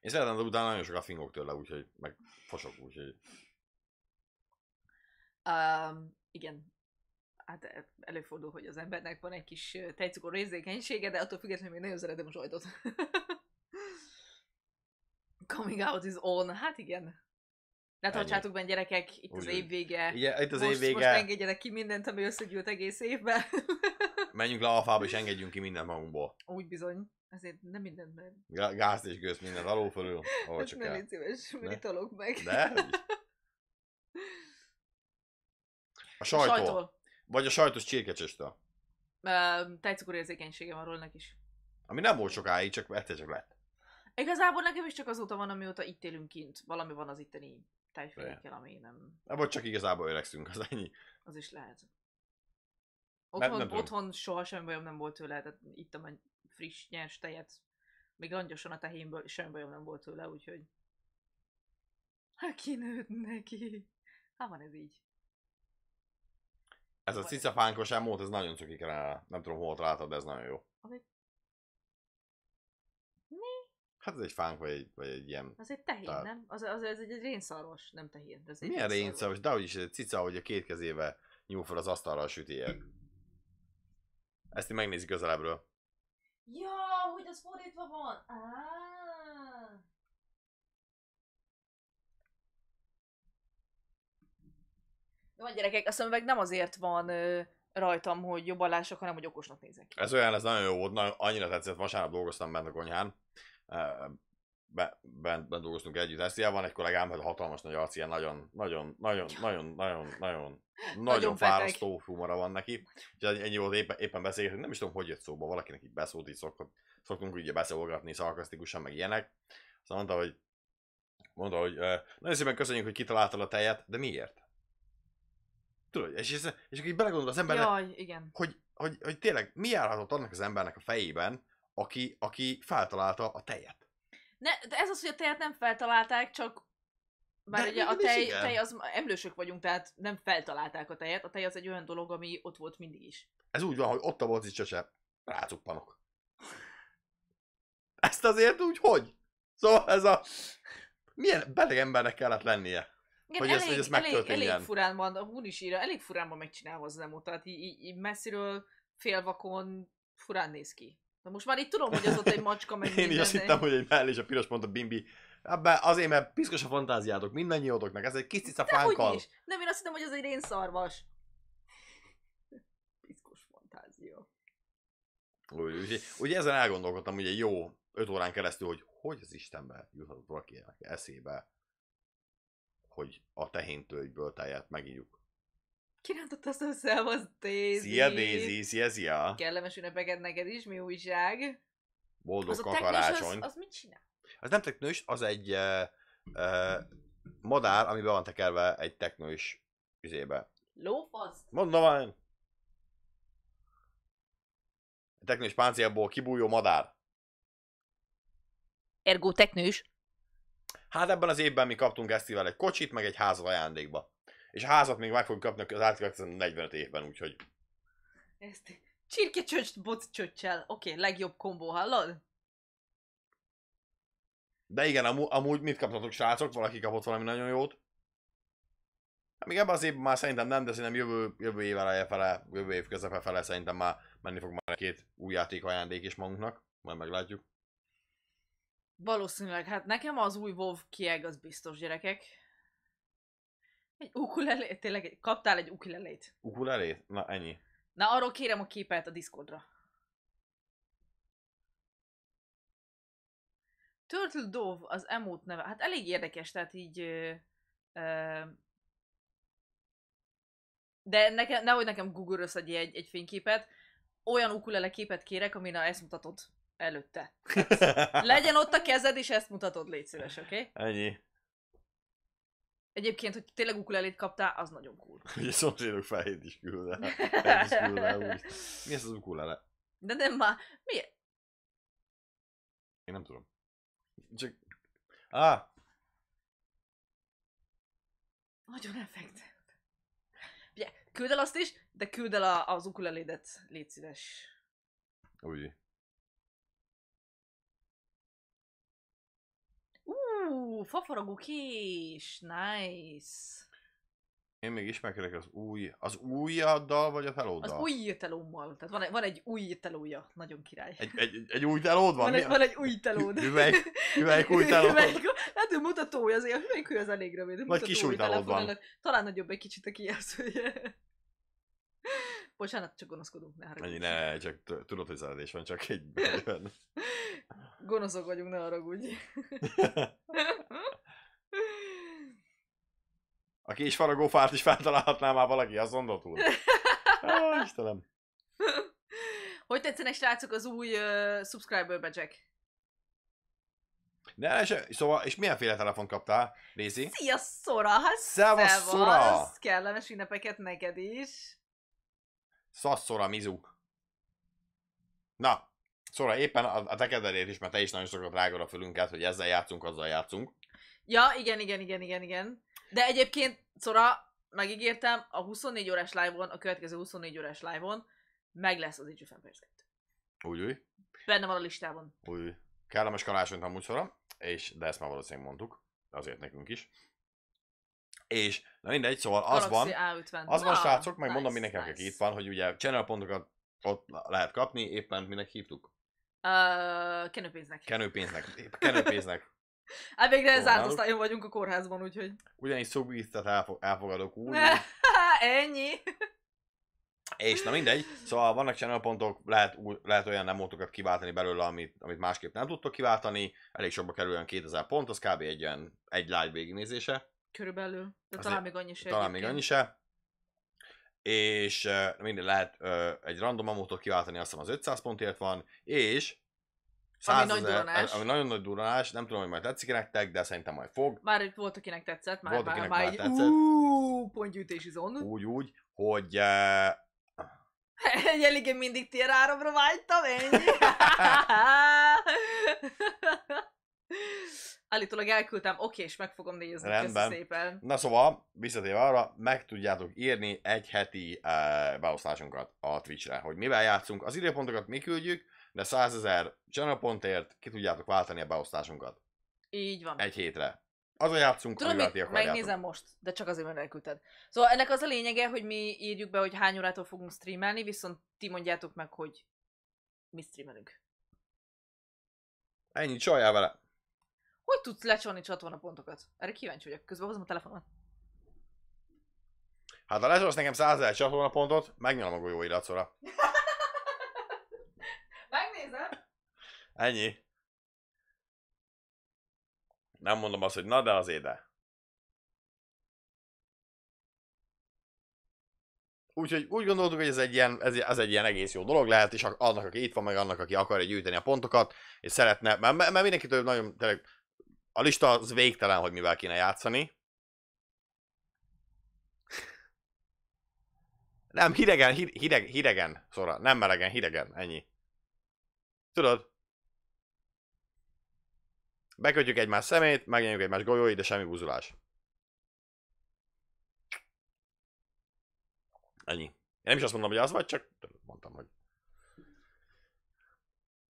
Én szeretem, de utána nagyon sokat fingok tőle, úgyhogy meg fosok, úgyhogy... Um, igen, hát e, előfordul, hogy az embernek van egy kis tejcukor érzékenysége, de attól függetlenül még nagyon szeretem a sajtot. Coming out is on. Hát igen. Ne tartsátok benne gyerekek, itt Ugyan. az év vége. Igen, itt az most, év vége. Most engedjenek ki mindent, ami összegyűlt egész évben. Menjünk le alfába és engedjünk ki minden magunkból. Úgy bizony. Ezért nem mindent, mert... gázt és gőz minden alul fölül, ahol csak Nem légy szíves, mit meg. De? A sajtó. A sajtó. Vagy a sajtos csirkecsöstől. Tejcukor érzékenysége van rólnak is. Ami nem volt sokáig, csak ettől csak lett. Igazából nekem is csak azóta van, amióta itt élünk kint. Valami van az itteni tájfélékkel, ami nem... Na, vagy csak igazából öregszünk, az ennyi. Az is lehet. Otthon, nem, nem otthon soha semmi bajom nem volt tőle, tehát itt a friss, nyers tejet, még langyosan a tehénből, és semmi bajom nem volt tőle, úgyhogy... Ha kinőtt neki. Hát van ez így. Ez a cicapánkos emót, ez nagyon cukik rá. Nem tudom, hol találtad, de ez nagyon jó. Mi? Hát ez egy fánk, vagy egy, vagy egy ilyen... Az egy tehén, tehát... nem? Az, az, az egy, egy rénszarvas, nem tehén. Ez egy Milyen rénszarvas? De úgyis egy cica, hogy a két kezével nyúl fel az asztalra a sütéért. Ezt én megnézik közelebbről. Ja, hogy az fordítva van. Á. De a gyerekek, a szemüveg nem azért van ö, rajtam, hogy jobban lássak, hanem hogy okosnak nézek. ki. Ez olyan, ez nagyon jó volt, nagyon, annyira tetszett, vasárnap dolgoztam bent a konyhán, Ö, be, bent, bent dolgoztunk együtt van egy kollégám, hát hatalmas nagy arc, ilyen nagyon, nagyon, nagyon, nagyon, nagyon, nagyon, Nagyon nagyon fárasztó humora van neki. Úgyhogy ennyi volt, éppen, éppen beszélgetni, nem is tudom, hogy jött szóba, valakinek így beszólt, így szokott, szoktunk ugye beszélgetni szarkasztikusan, meg ilyenek. Szóval mondta, hogy mondta, hogy nagyon szépen köszönjük, hogy kitaláltad a tejet, de miért? Tudod, és, és, és akkor így belegondol az embernek, Jaj, igen. Hogy, hogy, hogy tényleg mi járhatott annak az embernek a fejében, aki, aki feltalálta a tejet. Ne, de ez az, hogy a tejet nem feltalálták, csak már ugye a tej, tej az, emlősök vagyunk, tehát nem feltalálták a tejet, a tej az egy olyan dolog, ami ott volt mindig is. Ez úgy van, hogy ott a mozi csöse, rácuppanok. Ezt azért úgy, hogy? Szóval ez a... Milyen beteg embernek kellett lennie? Igen, hogy elég, ez, hogy ez elég, elég furán van, a Hun is írja, elég furán van megcsinálva az demo, tehát így, így, így messziről, félvakon furán néz ki. Na most már itt tudom, hogy az ott egy macska meg Én is azt hittem, hogy egy mellé és a piros pont a bimbi. Ebbe azért, mert piszkos a fantáziátok, mindannyiótoknak, ez egy kis cica fánkal. Is. Nem, én azt hittem, hogy ez egy rénszarvas. Piszkos fantázia. Úgy, úgy, ugye ezen elgondolkodtam, ugye jó öt órán keresztül, hogy hogy az Istenbe juthatott valakinek eszébe hogy a tehéntölgyből tejet megijuk. Kirántotta a az Daisy! Szia, Daisy! Szia, szia! Kellemes ünnepeket neked is, mi újság? Boldog az a, karácsony. Az, az mit csinál? Az nem teknős, az egy uh, uh, madár, amiben van tekerve egy teknős üzébe. Lófasz? Mondom én! Teknős páncélból kibújó madár. Ergo teknős. Hát ebben az évben mi kaptunk Esztivel egy kocsit, meg egy házat ajándékba. És a házat még meg fogjuk kapni az átkövetkező 45 évben, úgyhogy... Ezt... csöcs, boc Oké, okay, legjobb kombó, hallod? De igen, amú, amúgy mit kaptatok srácok? Valaki kapott valami nagyon jót? Hát még ebben az évben már szerintem nem, de szerintem jövő, jövő év eleje fele, jövő év közepe fele szerintem már menni fog már két új játék ajándék is magunknak. Majd meglátjuk. Valószínűleg, hát nekem az új WoW kieg az biztos, gyerekek. Egy ukulele, tényleg kaptál egy ukulelét. Ukulelét? Na ennyi. Na arról kérem a képet a Discordra. Turtle Dove az emót neve. Hát elég érdekes, tehát így... Ö, ö, de nekem, nehogy nekem google egy, egy fényképet. Olyan ukulele képet kérek, amin a ezt mutatod. Előtte. Hát, legyen ott a kezed, és ezt mutatod, légy szíves, oké? Okay? Ennyi. Egyébként, hogy tényleg ukulelét kaptál, az nagyon cool. Ugye szomszédok fejét is küldve. Mi ez az ukulele? De nem már. Mi? Én nem tudom. Csak... Ah! Nagyon effektelt. Ugye, küld el azt is, de küld el az ukulelédet, légy szíves. Úgy. Ú, fafaragó kés, nice. Én még ismerkedek az új, az újjaddal, vagy a telóddal? Az új telómmal. Tehát van egy, van egy új telója, nagyon király. Egy, egy, egy új telód van? Van egy, van egy új telód. Hüvelyk, hüvelyk új telód. Hüvelyk, hát ő mutatója, azért a hüvelyk az elég rövid. Vagy kis új telód van. Talán nagyobb egy kicsit a kijelzője. Bocsánat, csak gonoszkodunk, ne haragudj. Ne, csak tudod, hogy zárdés van, csak egy bőven. Gonoszok vagyunk, ne haragudj. Aki is fárt is feltalálhatná már valaki, azt mondott úr. Á, Istenem. Hogy tetszenek, srácok, az új uh, subscriber badge de és, szóval, és féle telefon kaptál, Rézi? Szia, Szora! Hát Szevasz, Szora! Kellemes ünnepeket neked is! Szasszora mizuk. Na, szóval éppen a, a te kedvedért is, mert te is nagyon sokat rágod a fülünket, hogy ezzel játszunk, azzal játszunk. Ja, igen, igen, igen, igen, igen. De egyébként, szóra megígértem, a 24 órás live-on, a következő 24 órás live-on meg lesz az Age of Empires 2. Úgy, úgy. Benne van a listában. Úgy, úgy. Kellemes karácsonyt amúgy Cora, és, de ezt már valószínűleg mondtuk, azért nekünk is. És na mindegy, szóval az van, az van, ah, srácok, meg mondom mindenkinek, aki itt van, hogy ugye channel pontokat ott lehet kapni, éppen minek hívtuk? kenőpénznek. Kenőpénznek. Kenőpénznek. Hát végre ez átosztályon vagyunk a kórházban, úgyhogy... Ugyanis szubíztet elfog, elfogadok úgy. Ennyi. És na mindegy, szóval vannak channel pontok, lehet, lehet olyan nemótokat kiváltani belőle, amit, amit másképp nem tudtok kiváltani, elég sokba kerül olyan 2000 pont, az kb. egy ilyen egy live végignézése. Körülbelül. De Azért, talán még annyi se. Talán egyébként. még annyi se. És uh, minden lehet uh, egy random amótól kiváltani, azt hiszem az 500 pontért van, és 100 ami, nagy duranás. ami nagyon nagy durranás, nem tudom, hogy majd tetszik nektek, de szerintem majd fog. Már itt volt, akinek tetszett, már, volt, már, akinek már, egy pontgyűjtési zon. Úgy, úgy, hogy uh, egy mindig tier 3 vágytam, ennyi. Állítólag elküldtem, oké, és meg fogom nézni. Rendben. szépen. Na szóval, visszatérve arra, meg tudjátok írni egy heti e, beosztásunkat a Twitch-re, hogy mivel játszunk. Az időpontokat mi küldjük, de 100 ezer channel ki tudjátok váltani a beosztásunkat. Így van. Egy hétre. Azon játszunk, Tudom, amivel ti akarjátok. megnézem most, de csak azért, mert elküldted. Szóval ennek az a lényege, hogy mi írjuk be, hogy hány órától fogunk streamelni, viszont ti mondjátok meg, hogy mi streamelünk. Ennyi, csajjál vele! Hogy tudsz lecsolni csatorna pontokat? Erre kíváncsi vagyok. Közben hozom a telefonomat. Hát ha lecsolsz nekem 100 ezer csatorna pontot, megnyalom a golyó iracora. Megnézem. Ennyi. Nem mondom azt, hogy na de az éde. Úgyhogy úgy gondoltuk, hogy ez egy, ilyen, ez, ez egy ilyen egész jó dolog lehet, és annak, aki itt van, meg annak, aki akarja gyűjteni a pontokat, és szeretne, mert, mert mindenkitől nagyon tényleg a lista az végtelen, hogy mivel kéne játszani. Nem, hidegen, hideg, hidegen, szóra, nem melegen, hidegen, ennyi. Tudod? Bekötjük egymás szemét, megnyomjuk egymás golyóit, de semmi buzulás. Ennyi. Én nem is azt mondom, hogy az vagy, csak mondtam, hogy...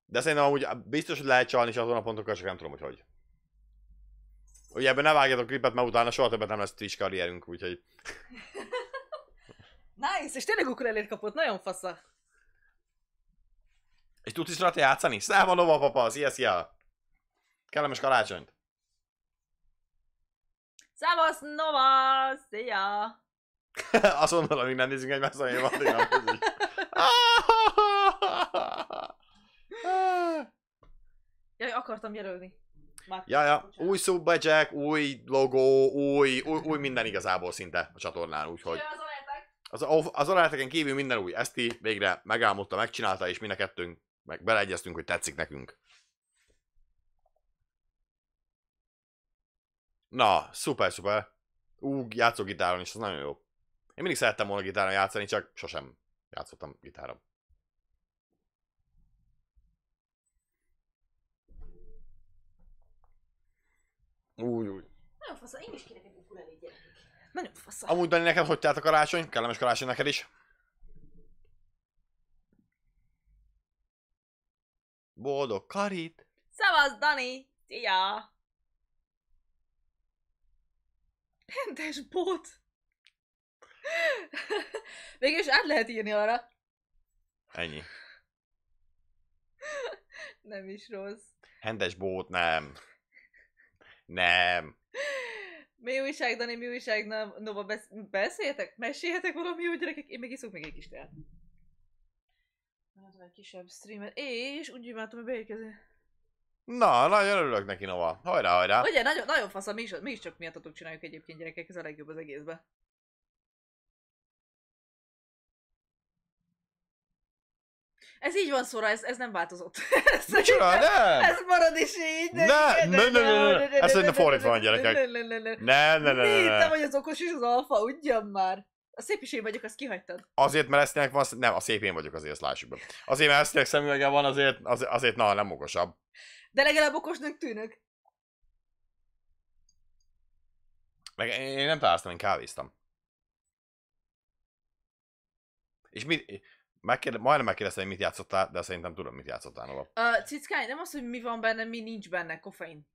De szerintem amúgy biztos, hogy lehet csalni, és azon a pontokkal csak nem tudom, hogy hogy. Ugye ebben ne vágjatok klipet, mert utána soha többet nem lesz Twitch karrierünk, úgyhogy... nice, és tényleg ukulelét kapott, nagyon fasza. És tudsz is rajta játszani? Száva lova, papa, szia, szia! Kellemes karácsonyt! Szávasz, Nova, szia! Azt mondom, amíg nem nézünk egymást, én van, én Jaj, akartam jelölni. Már ja, ja. Új szubbadzsek, új logó, új, új, új minden igazából szinte a csatornán, úgyhogy... Az, az aláteken kívül minden új. Ezt így végre megálmodta, megcsinálta, és mi a kettőnk meg beleegyeztünk, hogy tetszik nekünk. Na, szuper, szuper. Ú, játszok gitáron is, az nagyon jó. Én mindig szerettem volna gitáron játszani, csak sosem játszottam gitáron. Úgy, úgy. Nagyon fasz, én is kinek egy ukulele gyerek. Nagyon fasz. Amúgy Dani, neked hogy telt a karácsony? Kellemes karácsony neked is. Boldog karit! Szevasz, Dani! Szia! Hentes bot! Végülis át lehet írni arra. Ennyi. Nem is rossz. Hendes bót nem. Nem. Mi újság, Dani, mi újság, na, Nova, besz- beszéljetek? Meséljetek valami jó gyerekek? Én meg iszok még egy kis teát. Mondom egy kisebb streamet, és úgy imádtam, hogy beérkezni. Na, nagyon örülök neki, Nova. Hajrá, hajrá. Ugye, nagyon, nagyon fasz, mi is, mi is csak miattatok csináljuk egyébként gyerekek, ez a legjobb az egészben. Ez így van, szóra, ez, ez nem változott. Micsoda, ne? Ez marad is így. Ne, ne, ne, ne, ne, ez szerintem fordítva van gyerekek. Ne, ne, ne, ne, ne, ne, te vagy az okos és az alfa, ugyan már. A szép is én vagyok, azt kihagytad. Azért, mert Esztinek van, nem, a szép én vagyok, azért azt lássuk be. Azért, mert Esztinek szemüvege van, azért, azért na, nem okosabb. De legalább okosnak tűnök. Meg én nem találtam, én kávéztam. És mit, Megkérde, majdnem megkérdeztem, hogy mit játszottál, de szerintem tudom, mit játszottál nova. Uh, cickány, nem az, hogy mi van benne, mi nincs benne, koffein.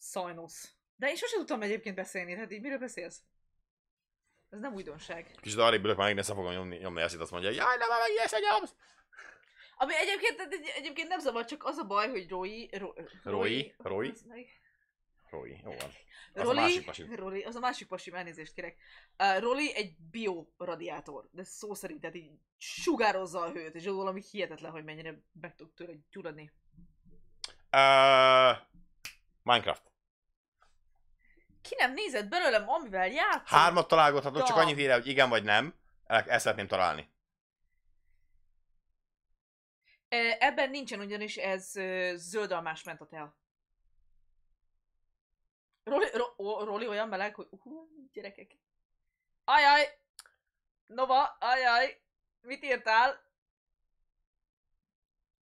Sajnos. De én sosem tudtam egyébként beszélni, hát így miről beszélsz? Ez nem újdonság. Kicsit arrébb ülök, már megint fogom nyomni, nyomni ezt, azt mondja, jaj, nem, meg ilyesmi nyomsz! Ami egyébként, egyébként nem zavar, csak az a baj, hogy Roy... Roy... Roy? Roy? Roli, jó van. Az Roli, a másik pasi. Roli, az a másik pasi, elnézést kérek. Uh, Roli egy bioradiátor, de szó szerint, tehát így sugározza a hőt, és az valami hihetetlen, hogy mennyire meg tud tőle gyuradni. Uh, Minecraft. Ki nem nézett belőlem, amivel játszott? Hármat találgathatok, csak annyit írja, hogy igen vagy nem. Ezt szeretném találni. E, ebben nincsen, ugyanis ez zöldalmás tea. Roli, ro, ó, Roli olyan meleg, hogy uh, gyerekek. Ajaj! Nova, ajaj! Mit írtál?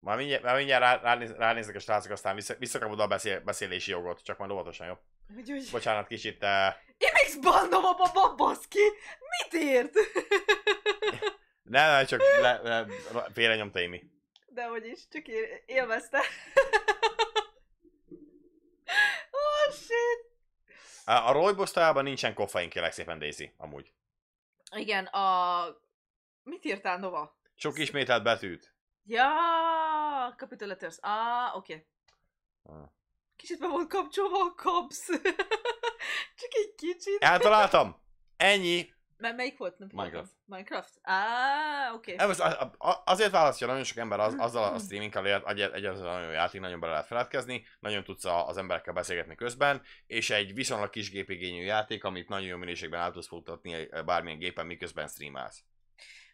Már mindjárt, már mindjárt ránéz, ránézek a srácok, aztán vissza, visszakapod a beszél, beszélési jogot, csak majd óvatosan, jó? Úgy, Bocsánat, kicsit... Uh... Eh, Imex bandom a baba, baszki! Mit írt? ne, ne, csak le, le, félre nyomta Imi. hogy is, csak élvezte. oh shit! A rollbosztában nincsen koffein, kérlek szépen, Daisy, amúgy. Igen, a... Mit írtál, Nova? Sok ismételt betűt. Ja, capital letters. Ah, oké. Okay. Kicsit be volt kapcsolva a kapsz. Csak egy kicsit. Eltaláltam. Ennyi. Mert melyik volt? Nem Minecraft. Minecraft? Ah, oké. Okay. Ez az, azért választja nagyon sok ember az, azzal a mm-hmm. streamingkel, egy, egy, egy nagyon játék, nagyon bele lehet feledkezni, nagyon tudsz az emberekkel beszélgetni közben, és egy viszonylag kis gépigényű játék, amit nagyon jó minőségben át tudsz futtatni eh, bármilyen gépen, miközben streamálsz.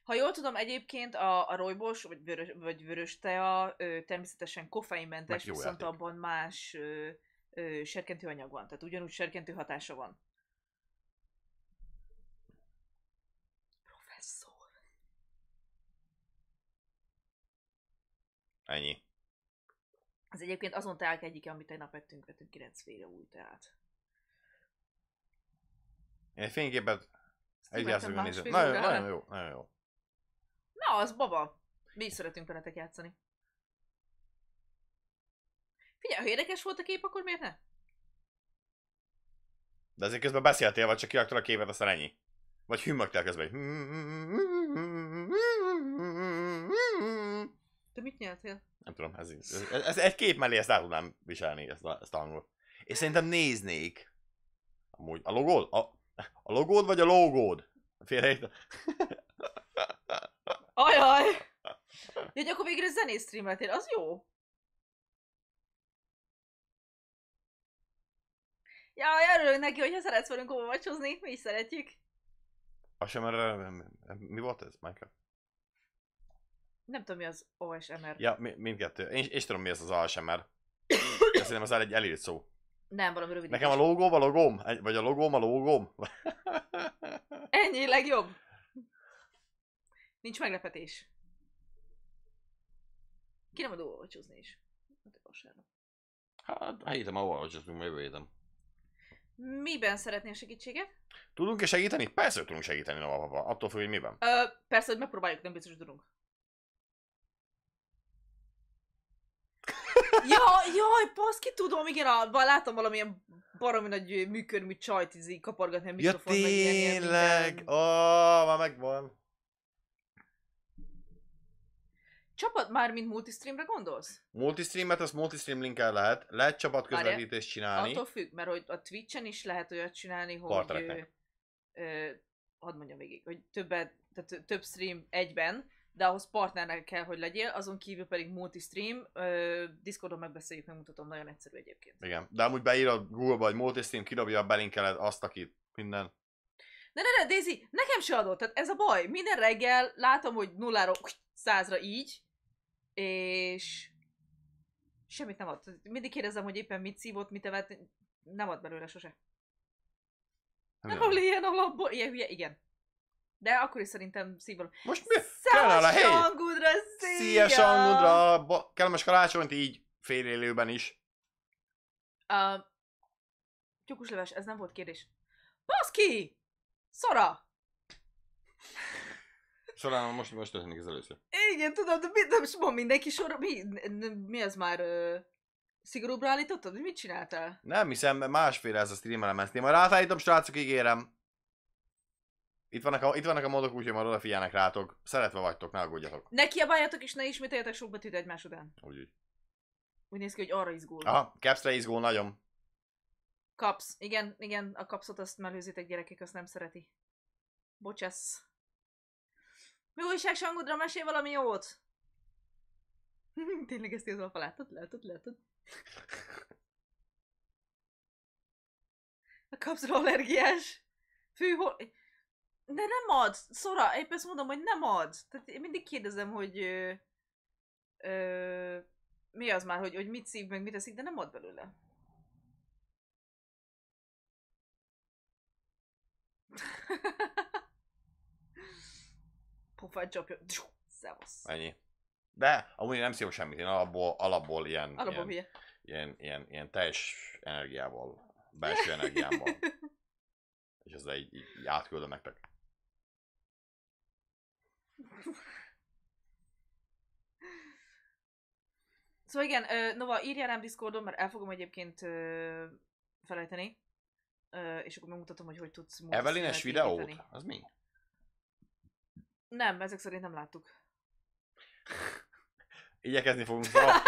Ha jól tudom, egyébként a, a rojbos, vagy vörös, vagy vörös tea ö, természetesen koffeinmentes, viszont játék. abban más ö, ö, anyag van, tehát ugyanúgy serkentő hatása van. Ennyi. Az egyébként azon teák egyik, amit tegnap ettünk, vettünk 9 féle új teát. Én fényképet egyáltalán nem nézem. Nagyon, nagyon, nagyon jó, nagyon jó. Na, az baba. Mi is szeretünk veletek játszani. Figyelj, ha érdekes volt a kép, akkor miért ne? De azért közben beszéltél, vagy csak kiraktad a képet, aztán ennyi. Vagy hümmögtél közben, hogy... Te mit nyertél? Nem tudom, ez, ez, ez egy kép mellé ezt el tudnám viselni, ezt a, ezt a hangot. És szerintem néznék. Amúgy, a logód? A, a logód vagy a logód? Félreértem. Ajaj! Ja, hogy akkor végre zenész streameltél, az jó. Ja, örülök neki, hogyha szeretsz velünk óvacsozni, mi is szeretjük. A sem, mi volt ez, Minecraft? Nem tudom, mi az OSMR. Ja, mi- mindkettő. Én, is tudom, mi az az OSMR. De szerintem az egy elírt szó. Nem, valami rövid. Nekem a logóm a logóm, vagy a logóm a logóm. Ennyi, legjobb. Nincs meglepetés. Ki nem ad olcsózni is. Hát a vasárnap. Hát, a héten már olvasottunk, jövő hétem. Miben szeretnél segítséget? Tudunk-e segíteni? Persze, hogy tudunk segíteni, Nova Papa. Attól függ, hogy miben. Ö, persze, hogy megpróbáljuk, nem biztos, hogy tudunk. Ja, jaj, ki tudom, igen, a, látom valamilyen baromi nagy műkörmű csajt izé kapargatni a mikrofon. Ja, tényleg! Ó, oh, már megvan. Csapat már, mint multistreamre gondolsz? Multistreamet, az multistream linkel lehet. Lehet csapat közvetítést csinálni. Attól függ, mert hogy a Twitch-en is lehet olyat csinálni, hogy... Ö, ö, hadd mondjam végig, hogy többet, tehát több stream egyben, de ahhoz partnernek kell, hogy legyél, azon kívül pedig multistream, uh, Discordon megbeszéljük, megmutatom, nagyon egyszerű egyébként. Igen, de amúgy beír a Google-ba, hogy multistream, kidobja, belinkeled azt, akit minden. Ne, ne, ne, Daisy, nekem se adott, tehát ez a baj. Minden reggel látom, hogy nulláról százra így, és semmit nem ad. Mindig kérdezem, hogy éppen mit szívott, mit evett, nem ad belőle sose. Nem, nem ilyen alapból, ilyen hülye, igen. De akkor is szerintem szívvel. Most mi? Kellene hey! Sangudra, szia! Szia Sangudra! Bo- kellemes karácsonyt így fél élőben is. Uh, tyúkusleves, ez nem volt kérdés. Baszki! Szora! Során most, most történik ez először. Igen, tudom, de mit, de most mond mindenki sora, mi, mi ez már ö, szigorúbra állítottad, mit csináltál? Nem hiszem, mert ez a streamelem, ezt én majd ráfállítom, srácok, ígérem. Itt vannak, a, itt vannak a módok, úgyhogy már odafigyelnek rátok. Szeretve vagytok, ne aggódjatok. Ne kiabáljatok és ne ismételjetek sok betűt egymás után. Úgy, úgy. Úgy néz ki, hogy arra izgul. Aha, capsre izgul nagyon. Kapsz. Igen, igen, a kapszot azt mellőzitek gyerekek, azt nem szereti. Bocsász. Mi újság, Sangudra, mesél valami jót? Tényleg ezt az alfa látod? Látod? Látod? A kapszra allergiás. Fűhol... De nem ad! Szóra, épp ezt mondom, hogy nem ad! Tehát én mindig kérdezem, hogy ö, ö, mi az már, hogy, hogy mit szív, meg mit eszik, de nem ad belőle. Pofát csapja. Szevasz. Ennyi. De amúgy nem szívok semmit, én alapból, alapból ilyen, alapból ilyen, ilyen, ilyen, ilyen teljes energiával, belső energiával És ezzel így, így átküldöm nektek. Szóval igen, Nova, írjál rám Discordon, mert el fogom egyébként felejteni. És akkor megmutatom, hogy hogy tudsz Evelines videót? Építeni. Az mi? Nem, ezek szerint nem láttuk. Igyekezni fogunk fel.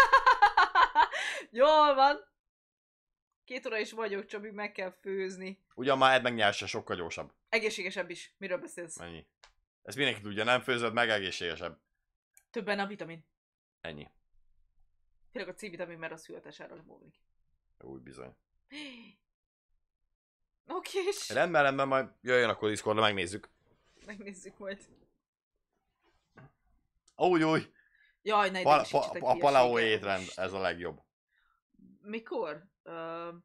Jól van. Két óra is vagyok, Csabi, meg kell főzni. Ugyan már Ed meg sokkal gyorsabb. Egészségesebb is. Miről beszélsz? Ennyi. Ezt mindenki tudja, nem főzöd meg, egészségesebb. Többen a vitamin. Ennyi. Tényleg a C-vitamin, mert az hűltesára nem múlik. Úgy bizony. Oké. Rendben, rendben, majd jöjjön akkor Discordra, megnézzük. Megnézzük majd. Úgy, úgy. Jaj, ne pa, pa, a, a paleo étrend, ez a legjobb. Mikor? Uh,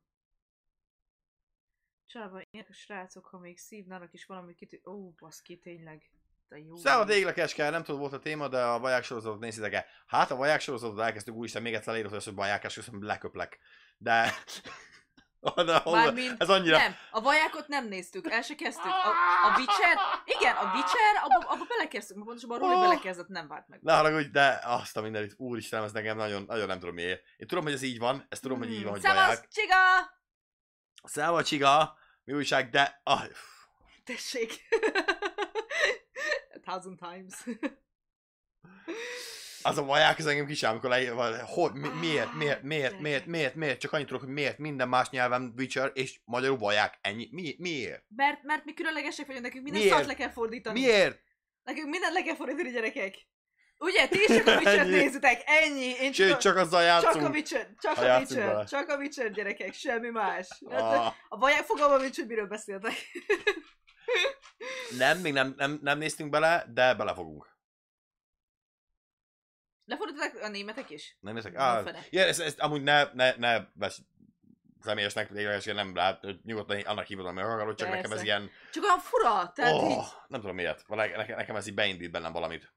Csában ilyenek a srácok, ha még szívnának is valami kitű... Ó, baszki, tényleg jó... Szóval a kell, nem tudom, volt a téma, de a vaják sorozatot nézitek el. Hát a vaják sorozatot elkezdtük, úristen, még egyszer leírod, hogy vajákás, köszönöm, leköplek. De... de Mármint, ez annyira... Nem, a vajákot nem néztük, el se kezdtük. A, a Witcher, igen, a Witcher, abba, abba belekezdtük, pontosabban a Rúli belekezdett, nem várt meg. Ne haragudj, de azt a mindenit, úristen, ez nekem nagyon, nagyon nem tudom miért. Én tudom, hogy ez így van, ezt tudom, hogy így van, hogy Szevasz, vaják. csiga! Szevasz, csiga! Mi újság, de... Ah, Tessék thousand times. az a vaják, az engem kisám, amikor leírva, hogy, mi, miért, miért, miért, miért, miért, miért, csak annyit tudok, hogy miért minden más nyelven Witcher és magyarul vaják, ennyi, mi, miért? Mert, mert mi különlegesek vagyunk, nekünk minden miért? szart le kell fordítani. Miért? Nekünk minden le kell fordítani, gyerekek. Ugye, ti is csak a witcher nézitek, ennyi. Én csak, Sőt, a, csak azzal játszunk. Csak a Witcher, csak a, a Witcher, vele. csak a Witcher gyerekek, semmi más. Ah. A vaják fogalma nincs, hogy miről beszéltek. Nem, még nem, nem, nem néztünk bele, de bele fogunk. Lefordították a németek is? Nem nézek. Á, ja, ezt, ezt, amúgy ne, ne, ne vesz, személyesnek, ténylegesen nem lát, nyugodtan annak hívod, ami akarod, csak Persze. nekem ez ilyen... Csak olyan fura, tehát oh, így... Nem tudom miért, nekem, nekem ez így beindít bennem valamit.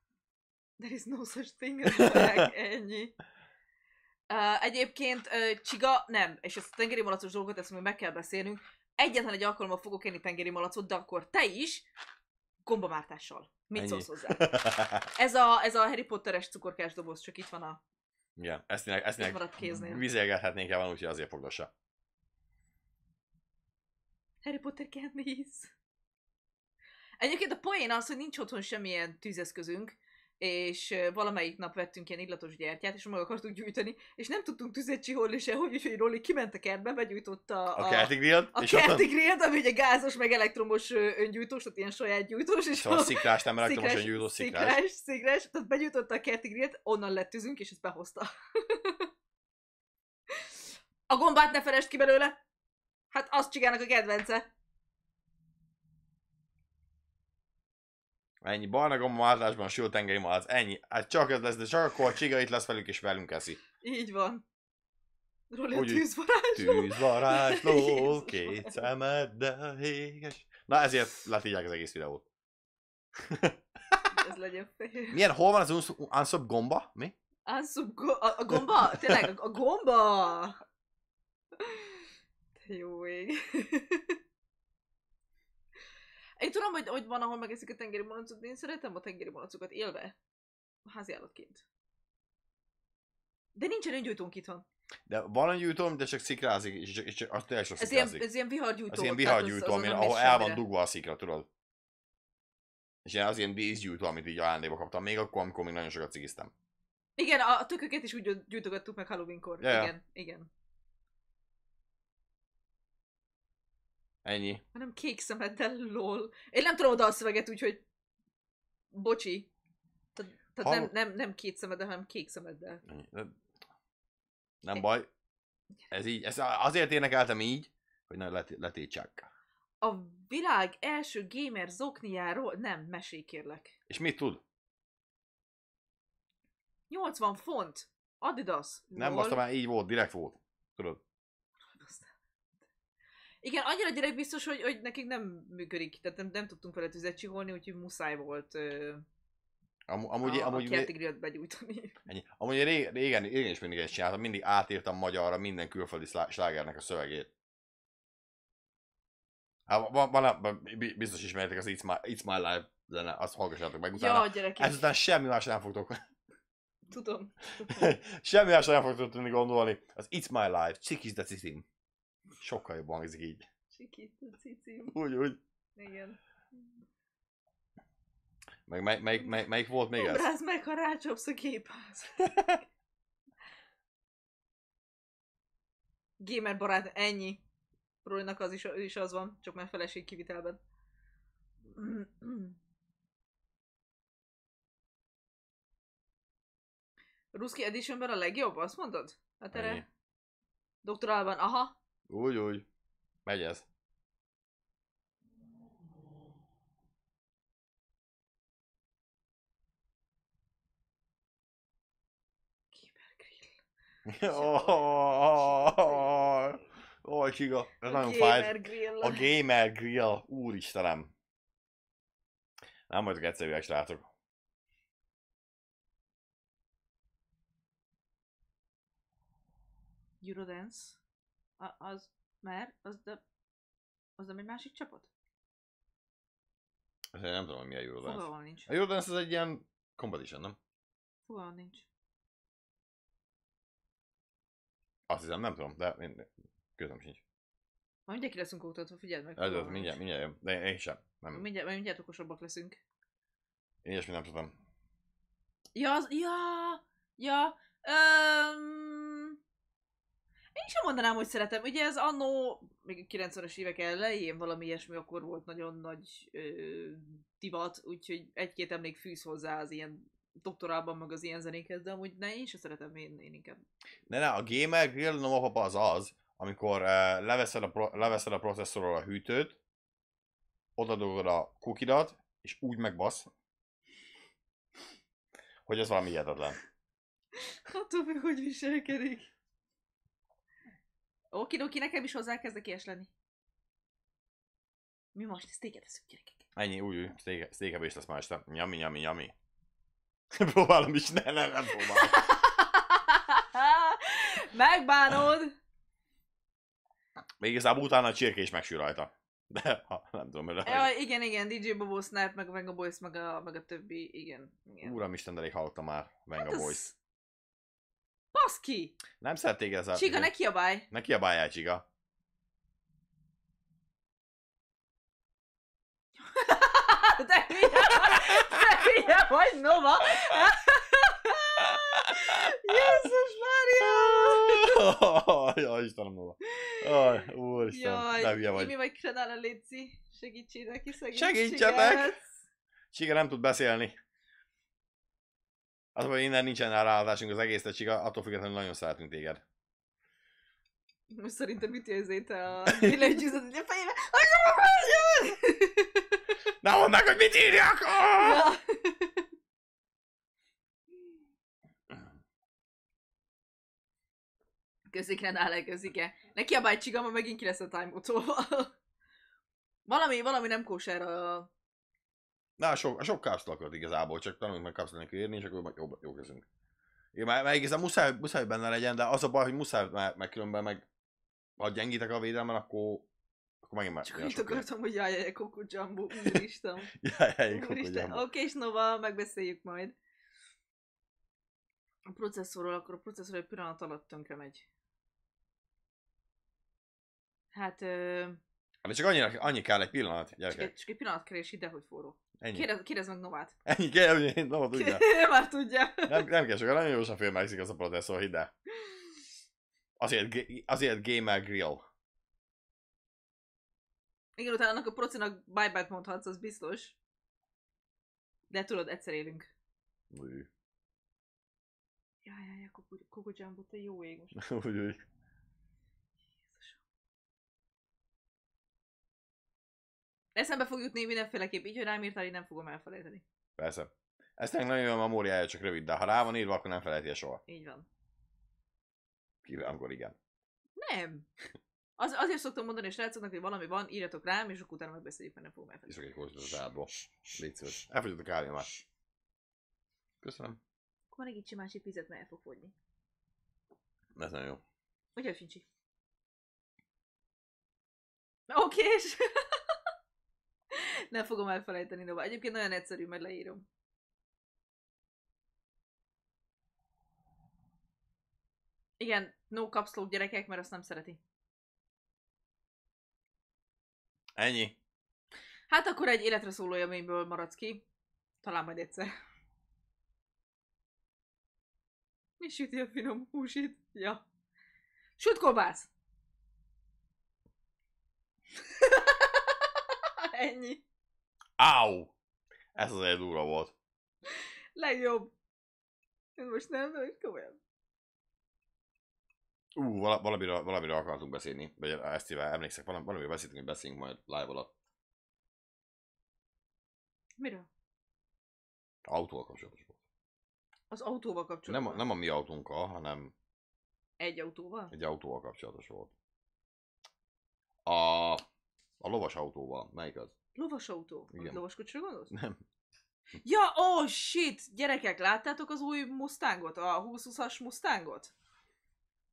There is no such thing as ennyi. Uh, egyébként uh, Csiga, nem, és ezt a tengeri malacos dolgot, ezt még meg kell beszélnünk, egyetlen egy alkalommal fogok enni tengeri malacot, de akkor te is gombamártással. Mit Ennyi. szólsz hozzá? Ez a, ez a Harry Potteres cukorkás doboz, csak itt van a... Igen, ezt tényleg, ezt tényleg vizelgethetnénk el van, úgyhogy azért fogdossa. Harry Potter candies. Egyébként a poén az, hogy nincs otthon semmilyen tűzeszközünk, és valamelyik nap vettünk ilyen illatos gyertyát, és meg akartuk gyűjteni, és nem tudtunk tüzet csiholni se, hogy is, hogy Roli kiment a kertbe, begyújtotta a, a kerti grillt, a és kerti grillt, ami ugye gázos, meg elektromos öngyújtós, tehát ilyen saját gyújtós. És szóval a szikrás, nem elektromos szikrás, öngyújtó, szikrás. szikrás. Szikrás, tehát begyújtotta a kerti grillt, onnan lett tüzünk, és ezt behozta. a gombát ne felejtsd ki belőle! Hát azt csigának a kedvence. Ennyi barna gombamázlásban, sült engem az ennyi. Hát csak ez lesz, de csak akkor a csiga itt lesz velünk és velünk eszi. Így van. Róli a tűzvarázsló. Tűzvarázsló, két szemeddel héges. Na ezért letigyák az egész videót. ez legyen fél. Milyen, hol van az unsub gomba? Mi? Unsub go- a, a gomba? Tényleg, a gomba! Te jó ég. Én tudom, hogy, hogy van, ahol megeszik a tengeri malacot, de én szeretem a tengeri malacokat élve. A háziállatként. De nincsen öngyújtónk itthon. De van egy de csak szikrázik, és, csak, és csak azt teljesen ez ilyen, ez ilyen vihargyújtó. Ez ilyen vihargyújtó, amin, ahol el van dugva a szikra, tudod? És ilyen az ilyen vízgyújtó, amit így ajándékba kaptam, még akkor, amikor még nagyon sokat cigiztem. Igen, a tököket is úgy gyűjtögettük meg Halloweenkor. Ja, igen, ja. igen. Ennyi. Hanem kék szemeddel, lol. Én nem tudom oda a szöveget, úgyhogy... Bocsi. Tehát te ha... nem, nem, nem két szemeddel, hanem kék szemeddel. Nem, nem baj. Ez így, ez azért énekeltem így, hogy ne let, letétsák. A világ első gamer zokniáról nem mesélj kérlek. És mit tud? 80 font. Adidas. Nem, most már így volt, direkt volt. Tudod. Igen, annyira gyerek biztos, hogy, hogy nekik nem működik, tehát nem, nem tudtunk vele tüzet csiholni, úgyhogy muszáj volt ö, Am, amúgy, a, amúgy, a grillet begyújtani. Ennyi. Amúgy régen, régen, is mindig ezt csináltam, mindig átírtam magyarra minden külföldi slágernek a szövegét. Hát van, van, van, biztos ismeritek az It's My, It's My Life zene, azt hallgassátok meg utána. Ja, gyerekek. Ezután semmi más nem fogtok. Tudom. tudom. semmi más nem fogtok tudni gondolni. Az It's My Life, Csikis de Cicim sokkal jobban hangzik így. Csikit, cicim. Úgy, úgy. Igen. Meg mely, mely, mely, melyik volt még Obráz ez? meg, ha rácsopsz a gépház. Gamer barát, ennyi. Rolynak az is, ő is az van, csak már feleség kivitelben. Ruszki Editionben a legjobb, azt mondod? Hát erre... Doktorálban, aha, úgy, úgy. Megy ez. Oh, oh, oh, ez nagyon fájt. A Gamer Grill, úristenem. Nem vagyok egyszerűek, srácok. Eurodance. A, az, mert az, de, az nem egy másik csapat? Azért hát nem tudom, mi a Eurodance. Fogalmam nincs. A Eurodance az egy ilyen competition, nem? Fogalmam nincs. Azt hiszem, nem tudom, de én közöm sincs. Ma mindjárt ki leszünk oktatva, figyeld meg. Hát, Ez az, mindjárt, mindjárt jön. De én, én sem. Nem. Mindjárt, mert mindjárt okosabbak leszünk. Én ilyesmit nem tudom. Ja, az, ja, ja, öm, én sem mondanám, hogy szeretem. Ugye ez annó, még a 90-es évek elején valami ilyesmi akkor volt nagyon nagy ö, divat, úgyhogy egy-két emlék fűz hozzá az ilyen doktorában meg az ilyen zenékhez, de amúgy ne, én sem szeretem, én, én inkább. Ne, ne, a Gamer Grill no, az az, amikor uh, leveszed, a pro- leveszed a processzorról a hűtőt, odadugod a kukidat, és úgy megbasz, hogy ez valami hihetetlen. Attól függ, hogy viselkedik. Okidoki, nekem is hozzá kezdek ilyes lenni. Mi most? Ezt téged eszünk, gyerekek. Ennyi, új, új, sztékeből is lesz ma este. Nyami, nyami, nyami. Próbálom is, ne, ne, nem próbálom. Megbánod! Még igazából utána a csirke is megsül rajta. De ha, nem tudom, hogy... Ja, igen, igen, DJ Bobo Snap, meg a Venga Boys, meg a, meg a többi, igen. igen. Uram Isten, de elég hallottam már Venga hát Boys. Az... Baszki! Nem szeret ez a... Csiga, ne kiabálj! Ne kiabáljál, Csiga! De hülye vagy! vagy, Nova! Jézus Mária! Jaj, Istenem, Nova! Jaj, úristen, Jaj, de hülye vagy. Mi vagy Kredál a Léci? Segítsétek ki, segítsétek! Segítsetek! Csiga nem tud beszélni. Az, hogy innen nincsen ráadásunk az egész csak attól függetlenül nagyon szeretünk téged. Most szerintem mit érzéte a billentyűzet a fejébe? Na mondd meg, hogy mit írjak! Oh! Ja. köszik Renále, közike. Neki a ma megint ki lesz a time szóval. Valami, valami nem kóser a Na, sok, sok kapszul akarod igazából, csak tanuljunk meg kapszul nélkül érni, és akkor majd jó, jó kezünk. Én már, már igazán muszáj, muszáj benne legyen, de az a baj, hogy muszáj, mert, mert különben meg ha gyengítek a védelmen, akkor, akkor megint már... Csak itt akartam, hogy jaj, jaj, Koku Jumbo, úristen. jaj, jaj, úristen. Jumbo. Oké, és Nova, megbeszéljük majd. A processzorról, akkor a processzor egy pillanat alatt tönkre megy. Hát... Ö... Hát csak annyira, annyi kell egy pillanat, gyerekek. Csak egy, csak egy pillanat kell, és ide, hogy forró. Ennyi. Kérdez, kérdez meg Novát. Ennyi, kérdez meg Novát, tudja. már tudja. Nem, nem kell sokan, nagyon gyorsan félmegszik az a processzor, szóval hidd el. Azért, azért Gamer Grill. Igen, utána annak a procinak bye bye t mondhatsz, az biztos. De tudod, egyszer élünk. Új. Jaj, jaj, jaj, kukudzsámbot, te jó ég most. Új, új. Eszembe fog jutni mindenféleképp, így, hogy rám írtál, én nem fogom elfelejteni. Persze. Ezt nem nagyon jó a memóriája, csak rövid, de ha rá van írva, akkor nem felejti soha. Így van. Kivéve, amikor igen. Nem. Az, azért szoktam mondani és srácoknak, hogy valami van, írjatok rám, és akkor utána megbeszéljük, mert nem fogom elfelejteni. Iszok egy kózsot az állatból. Légy szíves. Elfogyott a kávémát. Köszönöm. Akkor egy kicsi másik vizet, mert el fog fogyni. Ez nagyon jó. Úgyhogy fincsi. Oké, és... Nem fogom elfelejteni, Nova. Egyébként nagyon egyszerű, majd leírom. Igen, no caps lock gyerekek, mert azt nem szereti. Ennyi. Hát akkor egy életre szóló élményből maradsz ki. Talán majd egyszer. Mi süti a finom húsit? Ja. kobász! Ennyi. Áú! Ez egy durva volt. Legjobb. Én most nem, de komolyan. Ú, uh, vala, valamiről akartunk beszélni, vagy ezt éve emlékszek, valami, valamiről beszéltünk, hogy beszélünk majd live alatt. Miről? Autóval kapcsolatos volt. Az autóval kapcsolatos? Nem, nem a mi autónkkal, hanem... Egy autóval? Egy autóval kapcsolatos volt. A, a lovas autóval, melyik az? autó? Igen. Lovaskocsira gondolsz? Nem. Ja, oh shit! Gyerekek, láttátok az új Mustangot? A 20-20-as Mustangot?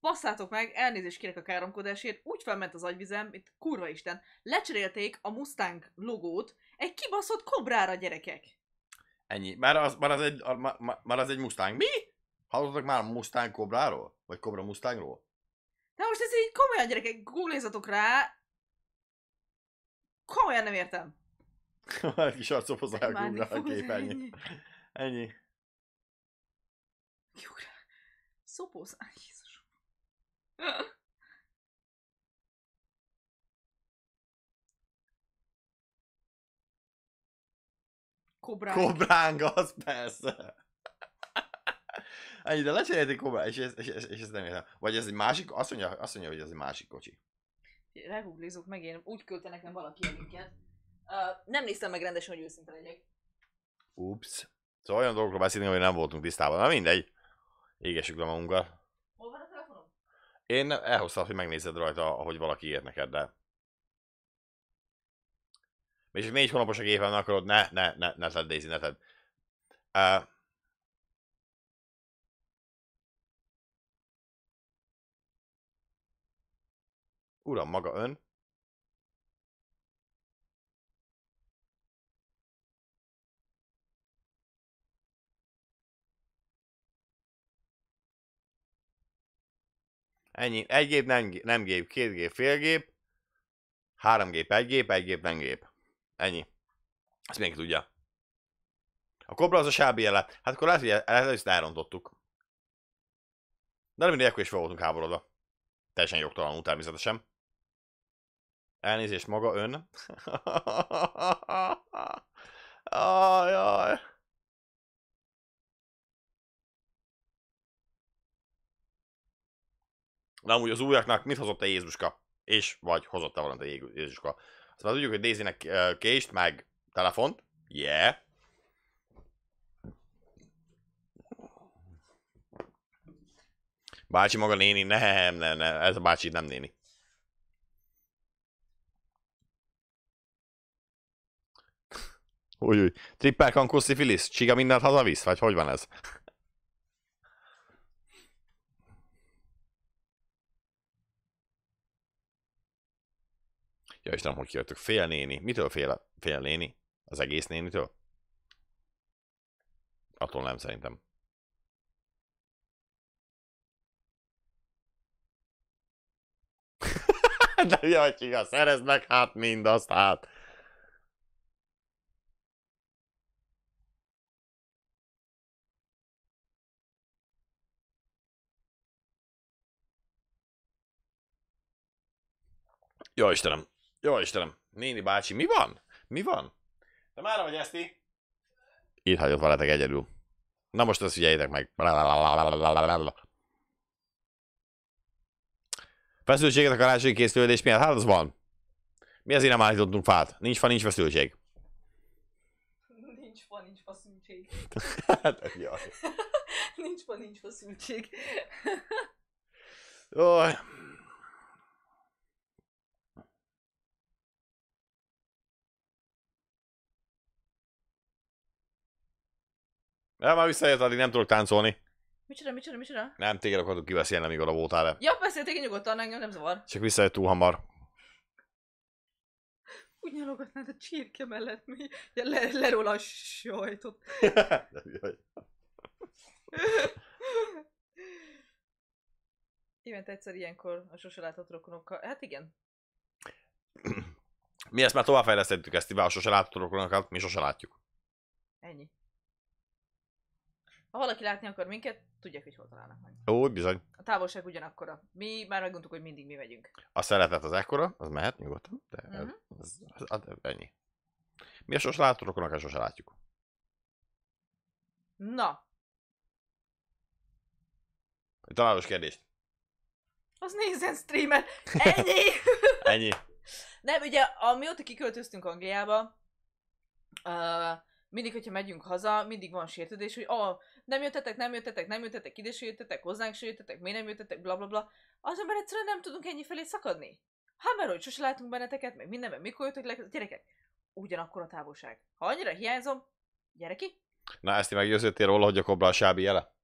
Passzátok meg, elnézést kérek a káromkodásért, úgy felment az agyvizem, itt kurva isten, lecserélték a Mustang logót egy kibaszott kobrára, gyerekek! Ennyi. Már az, már az, egy, már, már az egy Mustang. Mi? Hallottak már Mustang kobráról? Vagy kobra Mustangról? De most ez így komolyan gyerekek, googlézatok rá, Komolyan nem értem. Egy kis arcophoz elgúrja a gép, ennyi. Ennyi. Kiugrál. Szopóz. Ay, Jézusom. Kobránk. Kobránk, az persze. Ennyi, de lecserélték kobrá, és, és, és, és, és ez nem értem. Vagy ez egy másik, azt mondja, azt mondja, hogy ez egy másik kocsi. Regooglizok meg, én úgy küldte nekem valaki a linket. Uh, nem néztem meg rendesen, hogy őszinte legyek. Ups. Szóval olyan dolgokról beszélni, hogy nem voltunk tisztában. Na mindegy. Égessük le magunkkal. Hol van a telefonom? Én elhoztam, hogy megnézed rajta, hogy valaki ér neked, de... És négy hónapos a gépen, akkor ne, ne, ne, ne tedd, Daisy, ne tedd. Uh, Uram, maga ön? Ennyi. Egy gép, nem, nem gép, két gép, fél gép. Három gép, egy gép, egy gép, nem gép. Ennyi. Ezt mindenki tudja. A kobra az a jele. Hát akkor lehet, hogy ezt elrontottuk. De nem mindegy, akkor is fel voltunk háborodva. Teljesen jogtalanul természetesen. Elnézést maga ön. Ajaj. ah, De amúgy az újaknak mit hozott a Jézuska? És vagy hozott-e valamit a Jézuska? Szóval tudjuk, hogy Daisy-nek kést, meg telefont. Yeah. Bácsi maga néni? Nem, nem, nem. Ez a bácsi nem néni. Új, új. Trippel kankó szifilis? Csiga mindent hazavisz? Vagy hogy van ez? Ja, nem hogy kijöttük. Fél néni. Mitől fél, fél néni? Az egész nénitől? Attól nem szerintem. De jaj, csiga, szerezd meg hát mindazt, hát. Jó Istenem, jó Istenem, néni bácsi, mi van? Mi van? Te már vagy Eszti? Itt hagyott veletek egyedül. Na most ezt figyeljétek meg. Feszültséget a karácsonyi készülődés miatt? Hát az van. Mi azért nem állítottunk fát? Nincs fa, nincs feszültség. Nincs fa, nincs feszültség. hát, jaj. nincs fa, nincs feszültség. Jaj. De már visszajött, addig nem tudok táncolni. Micsoda, micsoda, micsoda? Nem, téged akartuk kiveszélni, amíg oda voltál -e. Ja, persze, téged nyugodtan, engem nem zavar. Csak visszajött túl hamar. Úgy nyalogatnád a csirke mellett, mi? Le, leról a sajtot. Évente egyszer ilyenkor a sose látott rokonokkal. Hát igen. Mi ezt már továbbfejlesztettük, ezt a sose látott rokonokat, mi sose látjuk. Ha valaki látni akar minket, tudják, hogy hol találnak meg. Ó, bizony. A távolság ugyanakkora. Mi már megmondtuk, hogy mindig mi megyünk. A szeretet az ekkora, az mehet nyugodtan, de uh-huh. ez, az, mhm. az, hát ennyi. Mi a sose akkor a sose látjuk. Na. Egy Találós kérdést. Az nézzen streamer. Ennyi. ennyi. Nem, ugye, amióta kiköltöztünk Angliába, uh, mindig, hogyha megyünk haza, mindig van sértődés, hogy ah, nem jöttetek, nem jöttetek, nem jöttetek, ide se jöttetek, hozzánk se jöttetek, miért nem jöttetek, bla bla bla. Az ember egyszerűen nem tudunk ennyi felé szakadni. Hát mert hogy sose látunk benneteket, meg minden, meg mikor jöttök le, gyerekek, ugyanakkor a távolság. Ha annyira hiányzom, gyere ki. Na ezt meggyőződtél róla, hogy a kobra a sábi jele?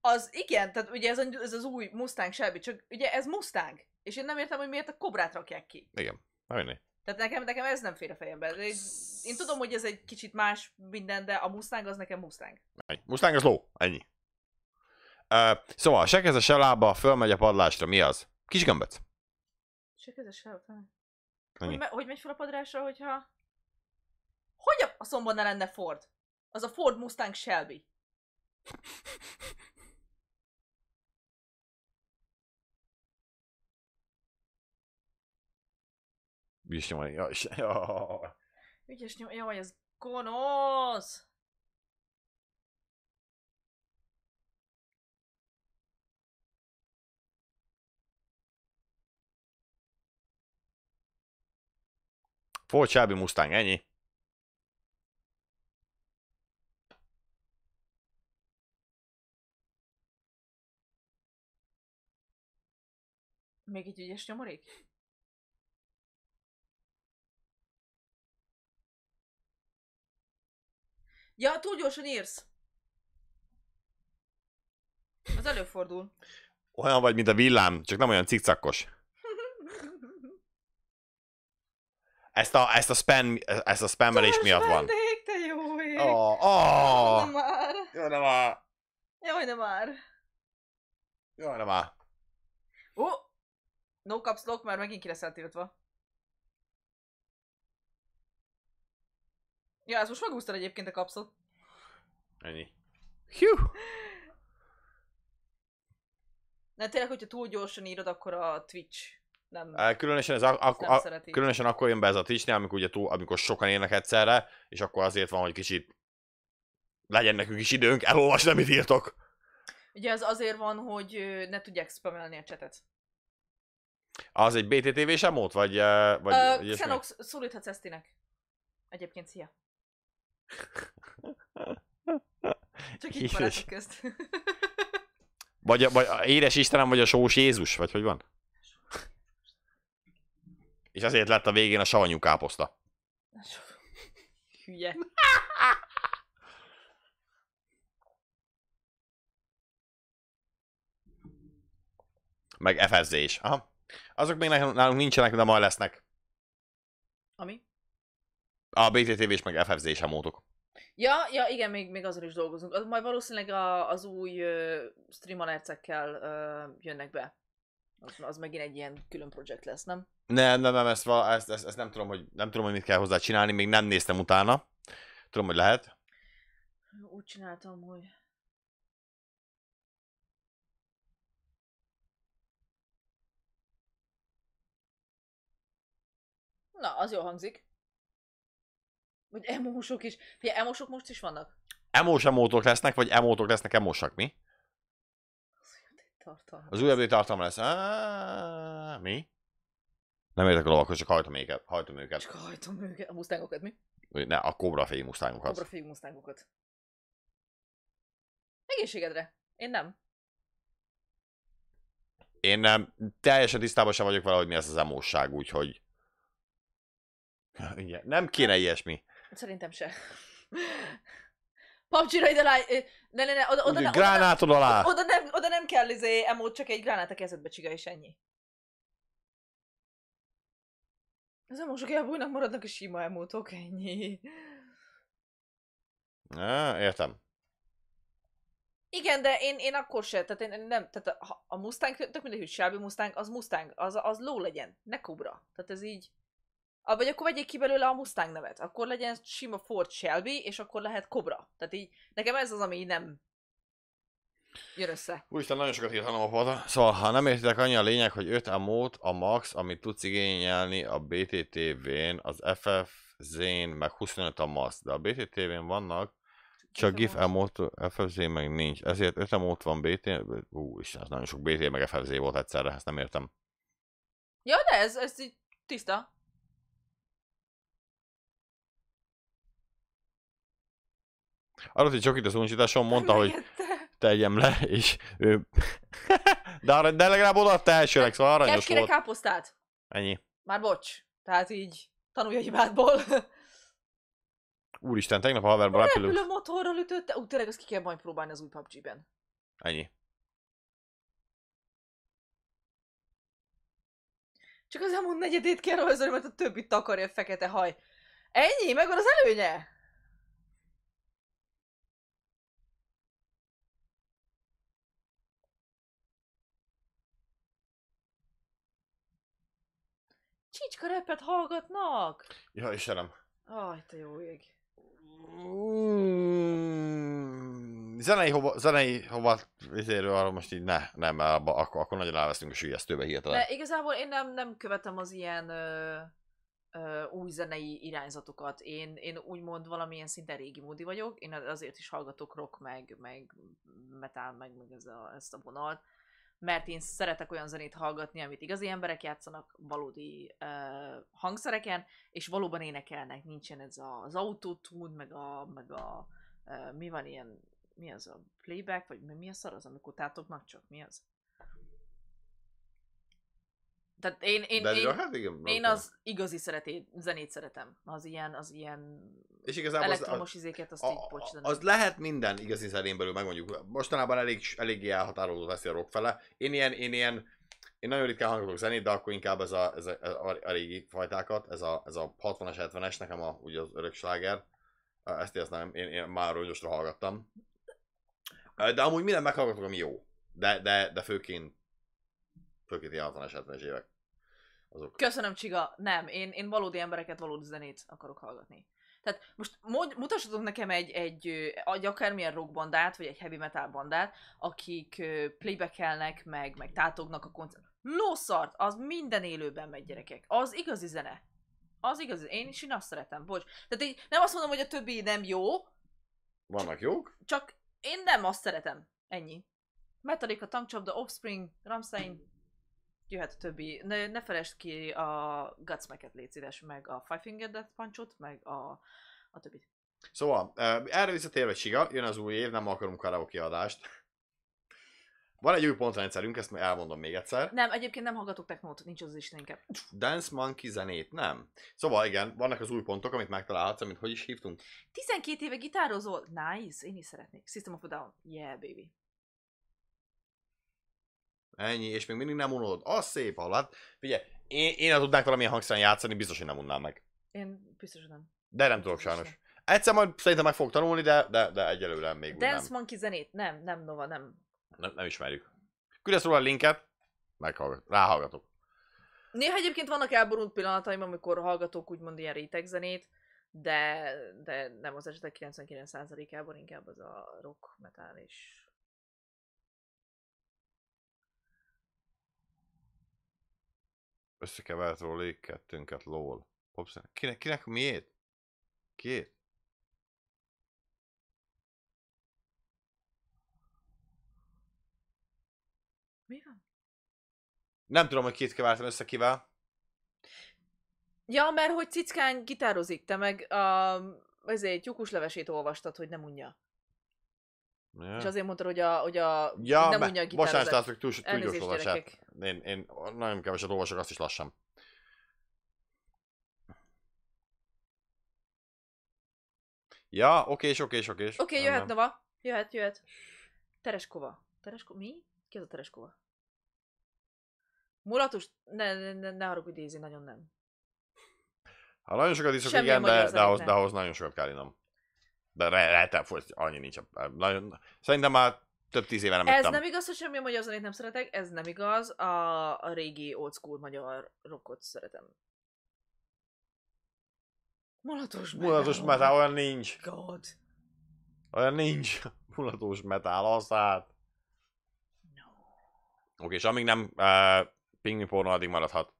Az igen, tehát ugye ez, a, ez az új Mustang Shelby, csak ugye ez Mustang, és én nem értem, hogy miért a kobrát rakják ki. Igen, nem tehát nekem, nekem ez nem fér a fejembe. Én tudom, hogy ez egy kicsit más minden, de a Mustang az nekem Mustang. Mustang az ló, ennyi. Uh, szóval, se keze, se lába, fölmegy a padlásra, mi az? Kis gömböc. Se keze, se Hogy, me- hogy megy fel a padlásra, hogyha... Hogy a, a szomban ne lenne Ford? Az a Ford Mustang Shelby. Ügyes nyomani. Jaj, jaj. Ügyes nyomani. Jaj, ez gonosz! Ford Shelby Mustang, ennyi. Még egy ügyes nyomorék? Ja, túl gyorsan írsz. Az előfordul. Olyan vagy, mint a villám, csak nem olyan cikcakos. Ezt a, ezt a spam, ezt a spammelés miatt van. Vendég, te jó ég. Oh, oh. nem már. Jó nem már. Jó nem már. Jó nem már. Ó! Oh. No caps lock, már megint ki lesz eltiltva. Ja, ezt most megúsztad egyébként a kapszot. Ennyi. Hű! De tényleg, hogyha túl gyorsan írod, akkor a Twitch nem, különösen, ez ak- ak- ak- különösen akkor jön be ez a twitch amikor, ugye túl, amikor sokan érnek egyszerre, és akkor azért van, hogy kicsit legyen nekünk is időnk elolvasni, amit írtok. Ugye ez azért van, hogy ne tudják spamelni a csetet. Az egy BTTV sem volt, vagy... vagy uh, Xenox, szólíthatsz Esztinek. Egyébként szia. Csak így barátok közt. Vagy, vagy édes Istenem, vagy a sós Jézus, vagy hogy van? És ezért lett a végén a savanyú káposzta. Hülye. Meg FSZ is. Aha. Azok még nálunk nincsenek, de majd lesznek. Ami? A BTTV és meg FFZ is módok. Ja, ja, igen, még, még azon is dolgozunk. Az, majd valószínűleg a, az új uh, streamercekkel uh, jönnek be. Az, az megint egy ilyen külön projekt lesz, nem? Nem, nem, nem, ezt, ezt, ezt, ezt nem, tudom, hogy, nem tudom, hogy mit kell hozzá csinálni, még nem néztem utána. Tudom, hogy lehet. Úgy csináltam, hogy... Na, az jól hangzik. Vagy emósok is. Ugye emósok most is vannak? Emós emótok lesznek, vagy emótok lesznek emósak, mi? Az újabb tartalma lesz. mi? Nem értek a akkor csak hajtom őket. Hajtom őket. Csak hajtom őket. A musztángokat mi? Ne, a kobraféj musztángokat. Kobraféj musztángokat. Egészségedre. Én nem. Én nem, teljesen tisztában sem vagyok vele, hogy mi ez az emósság, úgyhogy... nem kéne ilyesmi. Szerintem se. Papcsira ide láj... Ne, ne, ne, oda, oda, oda, gránátod alá! Oda, oda, nem, oda nem kell izé, emót, csak egy gránát a kezedbe csiga, és ennyi. Az emósok elbújnak, maradnak a sima emótok, ennyi. Na, értem. Igen, de én, én akkor se, tehát én nem, tehát a, a Mustang, tök mindegy, hogy Shelby Mustang, az Mustang, az, az ló legyen, ne kubra. Tehát ez így... A ah, Vagy akkor vegyék ki belőle a Mustang nevet, akkor legyen sima Ford Shelby, és akkor lehet Cobra. Tehát így, nekem ez az, ami így nem jön össze. Úristen, nagyon sokat írtam a pata. Szóval, ha nem értitek annyi a lényeg, hogy 5 a mód, a max, amit tudsz igényelni a BTTV-n, az FF Zén, meg 25 a max, de a BTTV-n vannak csak GIF emót, FFZ meg nincs. Ezért 5 emót van BT, ú, Isten, ez nagyon sok BT meg FFZ volt egyszerre, ezt nem értem. Ja, de ez, ez így tiszta. arról, hogy csak itt az uncsításon mondta, hogy tegyem le, és ő... de, arra, de legalább odaadta elsőleg, szóval aranyos Kecskére volt. káposztát. Ennyi. Már bocs. Tehát így tanulja hibádból. Úristen, tegnap a haverban repülő. Repülő motorral ütötte. Ú, tényleg ezt ki kell majd próbálni az új PUBG-ben. Ennyi. Csak az elmúlt negyedét kell rajzolni, mert a többit takarja a fekete haj. Ennyi, megvan az előnye? csicska repet hallgatnak! Ja, nem. Aj, te jó ég. Mm, zenei hova, zenei hova, izéről arra most így ne, nem, abba, akkor, akkor nagyon elvesztünk a sülyeztőbe hirtelen. De igazából én nem, nem követem az ilyen ö, ö, új zenei irányzatokat. Én, én úgymond valamilyen szinte régi módi vagyok, én azért is hallgatok rock, meg, meg metal, meg, meg ez a, ezt a vonalt mert én szeretek olyan zenét hallgatni, amit igazi emberek játszanak valódi uh, hangszereken, és valóban énekelnek. Nincsen ez az autotune, meg a, meg a uh, mi van ilyen, mi az a playback, vagy mi, mi a szar az, amikor tátoknak csak, mi az? Tehát én, én, én, jó, hát igen, én az igazi szereti, zenét szeretem. Az ilyen, az ilyen és igazából elektromos az, izéket, azt a, így bocs, Az lehet minden igazi zenén belül, megmondjuk. Mostanában elég, eléggé elhatárolódó veszi a rock fele. Én ilyen, én ilyen én nagyon ritkán hallgatok zenét, de akkor inkább ez a, ez a, ez a, a régi fajtákat, ez a, ez a 60-as, 70-es, nekem a, ugye az örök sláger. Ezt ezt nem, én, én már rongyosra hallgattam. De amúgy minden meghallgatok, ami jó. De, de, de főként főként 60-as, 70-es évek. Azok. Köszönöm, Csiga. Nem, én, én valódi embereket, valódi zenét akarok hallgatni. Tehát most mutassatok nekem egy, egy, egy akármilyen rock bandát, vagy egy heavy metal bandát, akik playbackelnek, meg, meg tátognak a koncert. Lószart, az minden élőben megy gyerekek. Az igazi zene. Az igazi, én is én azt szeretem, bocs. Tehát így nem azt mondom, hogy a többi nem jó. Vannak jók? Csak én nem azt szeretem. Ennyi. Metallica, Tankcsapda, Offspring, Ramstein, jöhet a többi. Ne, ne felejtsd ki a Gutsmacket légy szíves, meg a Five Finger Death Punchot, meg a, a többit. Szóval, eh, erre visszatérve Siga, jön az új év, nem akarunk karaoke adást. Van egy új pontrendszerünk, ezt elmondom még egyszer. Nem, egyébként nem hallgatok technót, nincs az Isteninkem. Dance Monkey zenét, nem. Szóval igen, vannak az új pontok, amit megtalálhatsz, amit hogy is hívtunk. 12 éve gitározol? Nice, én is szeretnék. System of a Down, yeah baby. Ennyi, és még mindig nem unod. Az szép hal. Hát, figyelj, én, én ha tudnánk valamilyen hangszeren játszani, biztos, hogy nem unnám meg. Én biztos, hogy nem. De nem tudok sajnos. Sem. Egyszer majd szerintem meg fog tanulni, de, de, de egyelőre még Dance nem. Dance Monkey zenét? Nem, nem Nova, nem. Nem, nem ismerjük. Küldesz róla a linket, meghallgat, ráhallgatok. Néha egyébként vannak elborult pillanataim, amikor hallgatok úgymond ilyen réteg zenét, de, de nem az esetek 99%-ában, inkább az a rock, metal és Összekevert róla lég kettőnket, lol. Popszen. Kinek, kinek miért? Két? Mi van? Nem tudom, hogy két kevertem össze kivel. Ja, mert hogy cickány gitározik, te meg a, ezért tyúkuslevesét olvastad, hogy nem unja. Ja. És azért mondta, hogy a, hogy a ja, nem úgy a Bocsánat, látok túl, túl gyors olvasát. Én, én nagyon keveset olvasok, azt is lassan. Ja, oké, és oké, és oké. Oké, jöhet Nova. Jöhet, jöhet. Tereskova. Tereskova? Mi? Ki az a Tereskova? Mulatus? Ne, ne, ne, ne haragudj, Daisy, nagyon nem. Ha nagyon sokat iszok, Semmi igen, de, de, ahhoz, de ahhoz nagyon sokat kell innom. De re- lehet elfogyni, annyi nincs. Nagyon, szerintem már több tíz éve nem Ez nem igaz, hogy semmi magyar zenét nem szeretek, ez nem igaz. A, a régi old school magyar rockot szeretem. Mulatos metal. Mulatos metál, olyan nincs. God. Olyan nincs. Mulatos metál, hát. No. Oké, és amíg nem uh, eh, pingmi pornó, addig maradhat.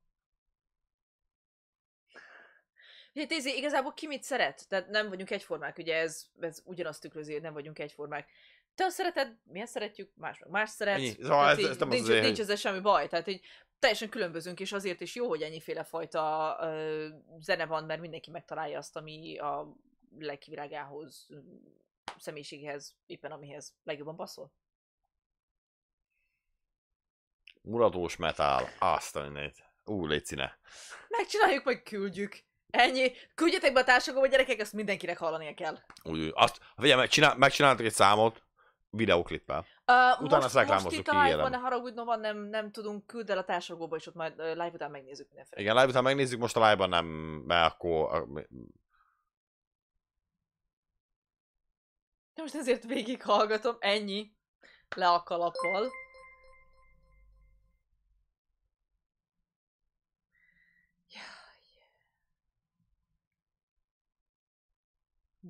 Ugye, Tézi, igazából ki mit szeret? Tehát nem vagyunk egyformák, ugye ez, ez ugyanazt tükrözi, hogy nem vagyunk egyformák. Te azt szereted, ezt szeretjük, más meg más szeret. Ennyi. Szóval ez, ez nem nincs, azért, nincs ezzel semmi baj, tehát így teljesen különbözünk, és azért is jó, hogy ennyiféle fajta ö, zene van, mert mindenki megtalálja azt, ami a legkivirágához, személyiséghez, éppen amihez legjobban passzol. Muradós metál, azt a mindenit. Ú, légy színe. Megcsináljuk, majd küldjük. Ennyi. Küldjetek be a társadalomba, gyerekek, ezt mindenkinek hallania kell. Úgy, Azt, figyelj, megcsinál, megcsináltak egy számot, videóklippel. Uh, Utána most, reklámozzuk most itt live a ne no, van, nem, nem tudunk küld el a társadalomba, és ott majd uh, live után megnézzük mindenféle. Igen, live után megnézzük, most a live-ban nem, mert akkor... De most ezért végighallgatom, ennyi. Le a kalappal.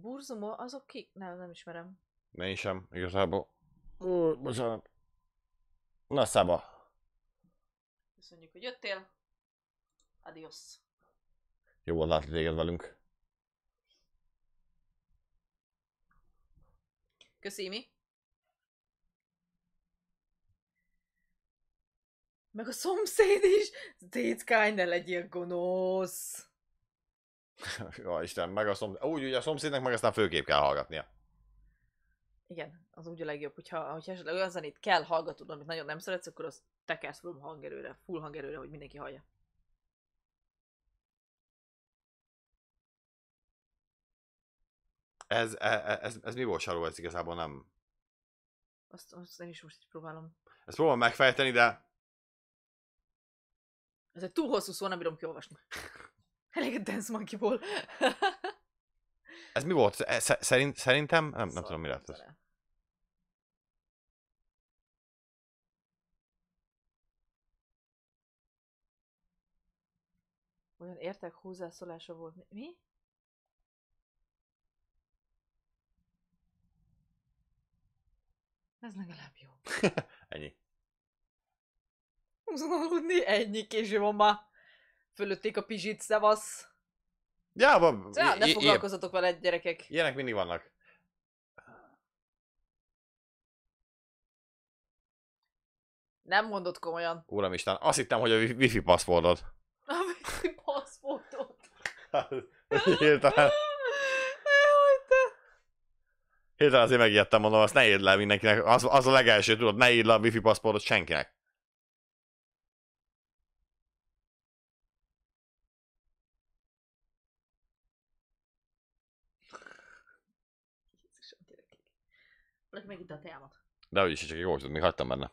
Burzumol, azok kik? Nem, nem ismerem. Ne is sem, igazából. Ó, bocsánat. Na, szába. Köszönjük, hogy jöttél. Adios. Jó volt látni téged velünk. Köszi, mi? Meg a szomszéd is! Déckány, ne legyél gonosz! ja, Isten, meg a szomszéd, úgy, ugye a szomszédnek meg aztán főképp kell hallgatnia. Igen, az úgy a legjobb, hogyha, hogyha esetleg olyan zenét kell hallgatod, amit nagyon nem szeretsz, akkor te tekersz full hangerőre, full hangerőre, hogy mindenki hallja. Ez, e, e, ez, ez, ez mi volt, Saró? Ez igazából nem... Azt, azt én is most így próbálom. Ezt próbálom megfejteni, de... Ez egy túl hosszú szó, nem bírom kiolvasni. Elég a Dance Monkey-ból. Ez mi volt? E, szerint, szerintem? Nem, nem szóval tudom, mi lett ez. Olyan értek húzászolása volt. Mi? Ez legalább jó. Ennyi. Húzom aludni, ennyi késő van már. Fölötték a pizsit, szevasz. Ja, van. Ja, szóval ne foglalkozzatok vele, gyerekek. Ilyenek mindig vannak. Nem mondott komolyan. Uramisten, azt hittem, hogy a wifi passzfordod. A wifi passzfordod. Hirtelen. Hirtelen azért megijedtem, mondom, azt ne írd le mindenkinek, az, az a legelső, tudod, ne írd le a wifi passzportot senkinek. Valaki megitta a teámat. De úgyis csak jól még hagytam benne.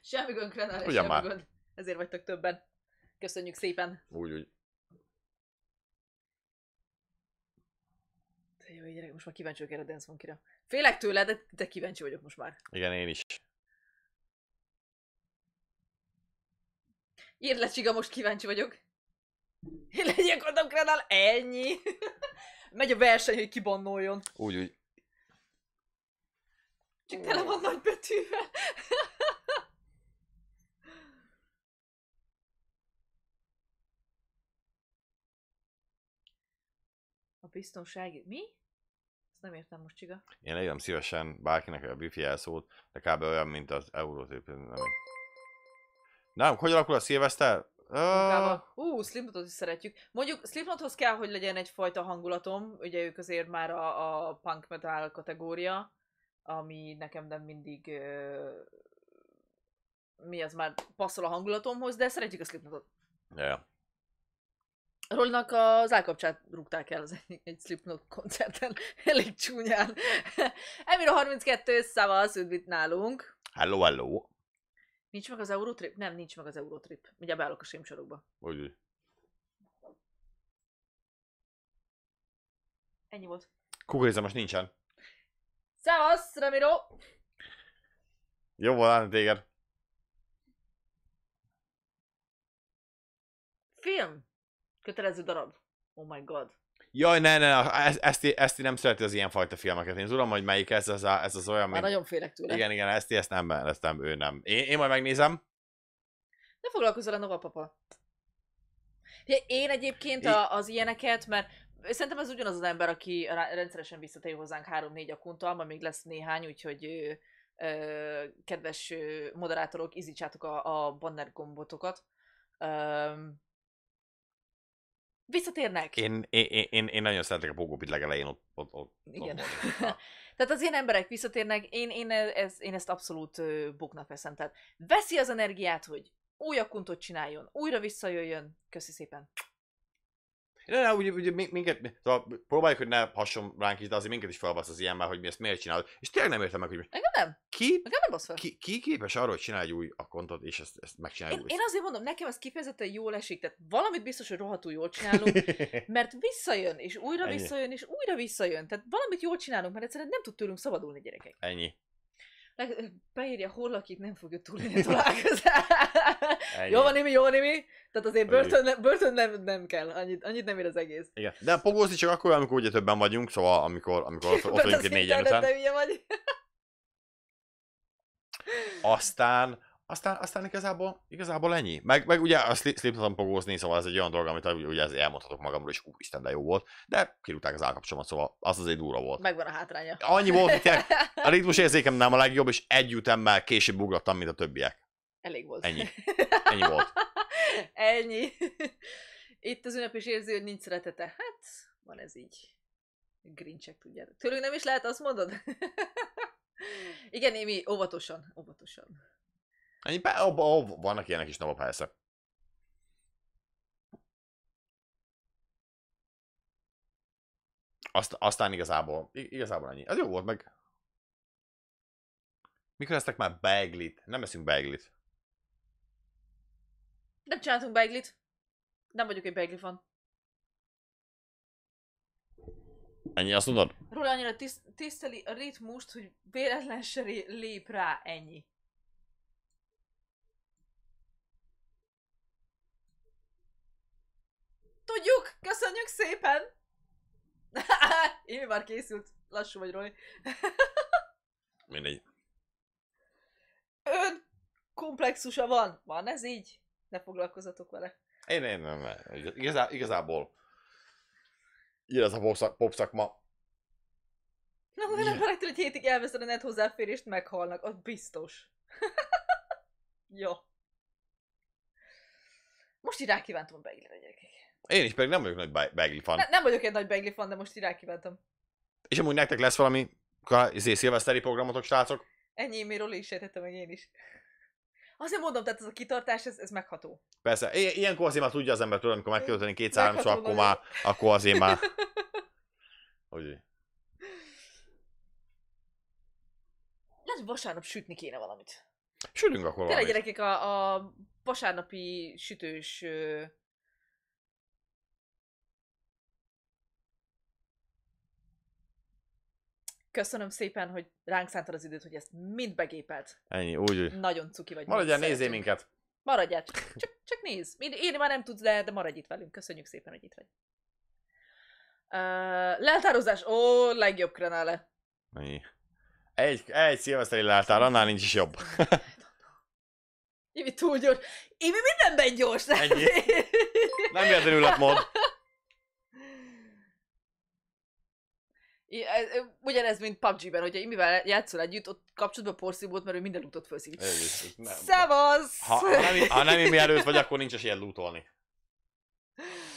Semmi gond, Krenál, Ugyan semmi már. gond. Ezért vagytok többen. Köszönjük szépen. Úgy, úgy. De jó, gyerek, most már kíváncsi vagyok erre a Dance Monkey-ra. Félek tőle, de, de kíváncsi vagyok most már. Igen, én is. Írd le, Csiga, most kíváncsi vagyok. Én legyek oda, Krenál, ennyi. megy a verseny, hogy kibannoljon. Úgy, úgy. Csak tele van nagy betűvel. a biztonsági... Mi? Ezt nem értem most, Csiga. Én leírom szívesen bárkinek a wifi jelszót, de kb. olyan, mint az eurótőpén. Nem, hogy alakul a szilveszter? munkával. Ú, uh, Slipknotot is szeretjük. Mondjuk Slipknothoz kell, hogy legyen egyfajta hangulatom, ugye ők azért már a, a punk metal kategória, ami nekem nem mindig uh, mi az már passzol a hangulatomhoz, de szeretjük a Slipknotot. Yeah. Rolnak az állkapcsát rúgták el az egy, egy Slipknot koncerten, elég csúnyán. Emiro a 32 szavaz, üdvít nálunk. Hello, hello. Nincs meg az Eurotrip? Nem, nincs meg az Eurotrip. Ugye beállok a sémsorokba. Úgy. Ennyi volt. most nincsen. Szevasz, Remiro! Jó volt látni téged. Film. Kötelező darab. Oh my god. Jaj, ne, ne, ne ezt, ezt, nem szereti az ilyenfajta filmeket. Én tudom, hogy melyik ez, ez, a, ez az olyan, mint... nagyon félek tőle. Igen, igen, ezt, ezt nem, ezt nem, ő nem. Én, én majd megnézem. Ne foglalkozol a Nova Papa. Én egyébként a, az ilyeneket, mert szerintem ez ugyanaz az ember, aki rendszeresen visszatér hozzánk három-négy akuntal, ma még lesz néhány, úgyhogy ö, ö, kedves moderátorok, izítsátok a, a banner gombotokat. Ö, visszatérnek. Én, én, én, én nagyon szeretek a bogóbit legelején ott, ott, ott Igen. Ott tehát az ilyen emberek visszatérnek, én, én, ez, én ezt abszolút buknak veszem. Tehát veszi az energiát, hogy új akuntot csináljon, újra visszajöjjön. Köszi szépen. Ne, ne, ugye, ugye minket, szóval próbáljuk, hogy ne hason ránk is, de azért minket is felvasz az ilyenben, hogy mi ezt miért csinálod. És tényleg nem értem meg, hogy... Engem nem. Ki, Engem nem ki, ki, képes arra, hogy csinálj egy új kontot és ezt, ezt megcsinálj én, Én azért mondom, nekem ez kifejezetten jól esik, tehát valamit biztos, hogy rohadtul jól csinálunk, mert visszajön, és újra Ennyi. visszajön, és újra visszajön. Tehát valamit jól csinálunk, mert egyszerűen nem tud tőlünk szabadulni gyerekek. Ennyi beírja, hol lakik, nem fogja túlélni a találkozást. jó van, Imi, jó van, Imi. Tehát azért börtön, ne, börtön nem, nem kell, annyit, annyit nem ér az egész. Igen. De pogózni csak akkor, amikor ugye többen vagyunk, szóval amikor, amikor ott, ott vagyunk egy négyen Aztán aztán, aztán igazából, igazából ennyi. Meg, meg ugye a Slipknoton pogózni, szóval ez egy olyan dolog, amit ugye ez elmondhatok magamról, és úristen, de jó volt. De kirúgták az állkapcsomat, szóval az azért durva volt. Megvan a hátránya. Annyi volt, hogy a ritmus érzékem nem a legjobb, és egy ütemmel később ugrattam, mint a többiek. Elég volt. Ennyi. Ennyi volt. Ennyi. Itt az ünnep is érzi, hogy nincs szeretete. Hát, van ez így. Grincsek tudjátok. Tőlünk nem is lehet, azt mondod? Igen, Émi, óvatosan, óvatosan. Ennyi, ó, ó, vannak ilyenek is nova persze. Azt, aztán igazából, igazából ennyi. Az jó volt meg. Mikor lesznek már beiglit? Nem eszünk beiglit. Nem csináltunk beiglit. Nem vagyok egy beigli fan. Ennyi, azt mondod? Róla annyira tiszteli a ritmust, hogy véletlen se lép rá, ennyi. tudjuk! Köszönjük szépen! Én már készült. Lassú vagy, Roli. Mindegy. Ön komplexusa van. Van ez így? Ne foglalkozatok vele. Én, én nem, nem. Igazá, igazából ilyen ez a popszakma. Na, hogy nem felejtő, hogy hétig elveszed a net hozzáférést, meghalnak. Az biztos. Jó. Most így rá kívántam a gyerekek. Én is pedig nem vagyok nagy Bagley fan. Ne, nem vagyok egy nagy Bagley fan, de most irány rákívántam. És amúgy nektek lesz valami izé, szilveszteri programotok, srácok? Ennyi éméről is értettem meg én is. Azért mondom, tehát ez a kitartás, ez, ez megható. Persze, I- ilyenkor azért már tudja az ember tőle, amikor megkérdezni két tölteni két szó, akkor már, akkor azért már. Úgy. Lehet, vasárnap sütni kéne valamit. Sütünk akkor Tényleg valamit. gyerekek, a, a vasárnapi sütős Köszönöm szépen, hogy ránk szántad az időt, hogy ezt mind begépelt. Ennyi, úgy, úgy. Nagyon cuki vagy. Maradjál, nézzél minket. Maradjál, csak, csak, csak néz. Én, én már nem tudsz, de, de maradj itt velünk. Köszönjük szépen, hogy itt vagy. Uh, leltározás, ó, legjobb krenále. Ennyi. Egy, egy szilveszteri leltár, annál nincs is jobb. Ivi túl gyors. Ivi mindenben gyors. Ennyi. Nem véletlenül a mod. E, e, ugyanez, mint PUBG-ben, hogyha mivel játszol együtt, ott kapcsolatban porszívót, mert ő minden lootot felszít. Szevasz! Ha, ha, nem, ha nem előtt vagy, akkor nincs esélyed lootolni.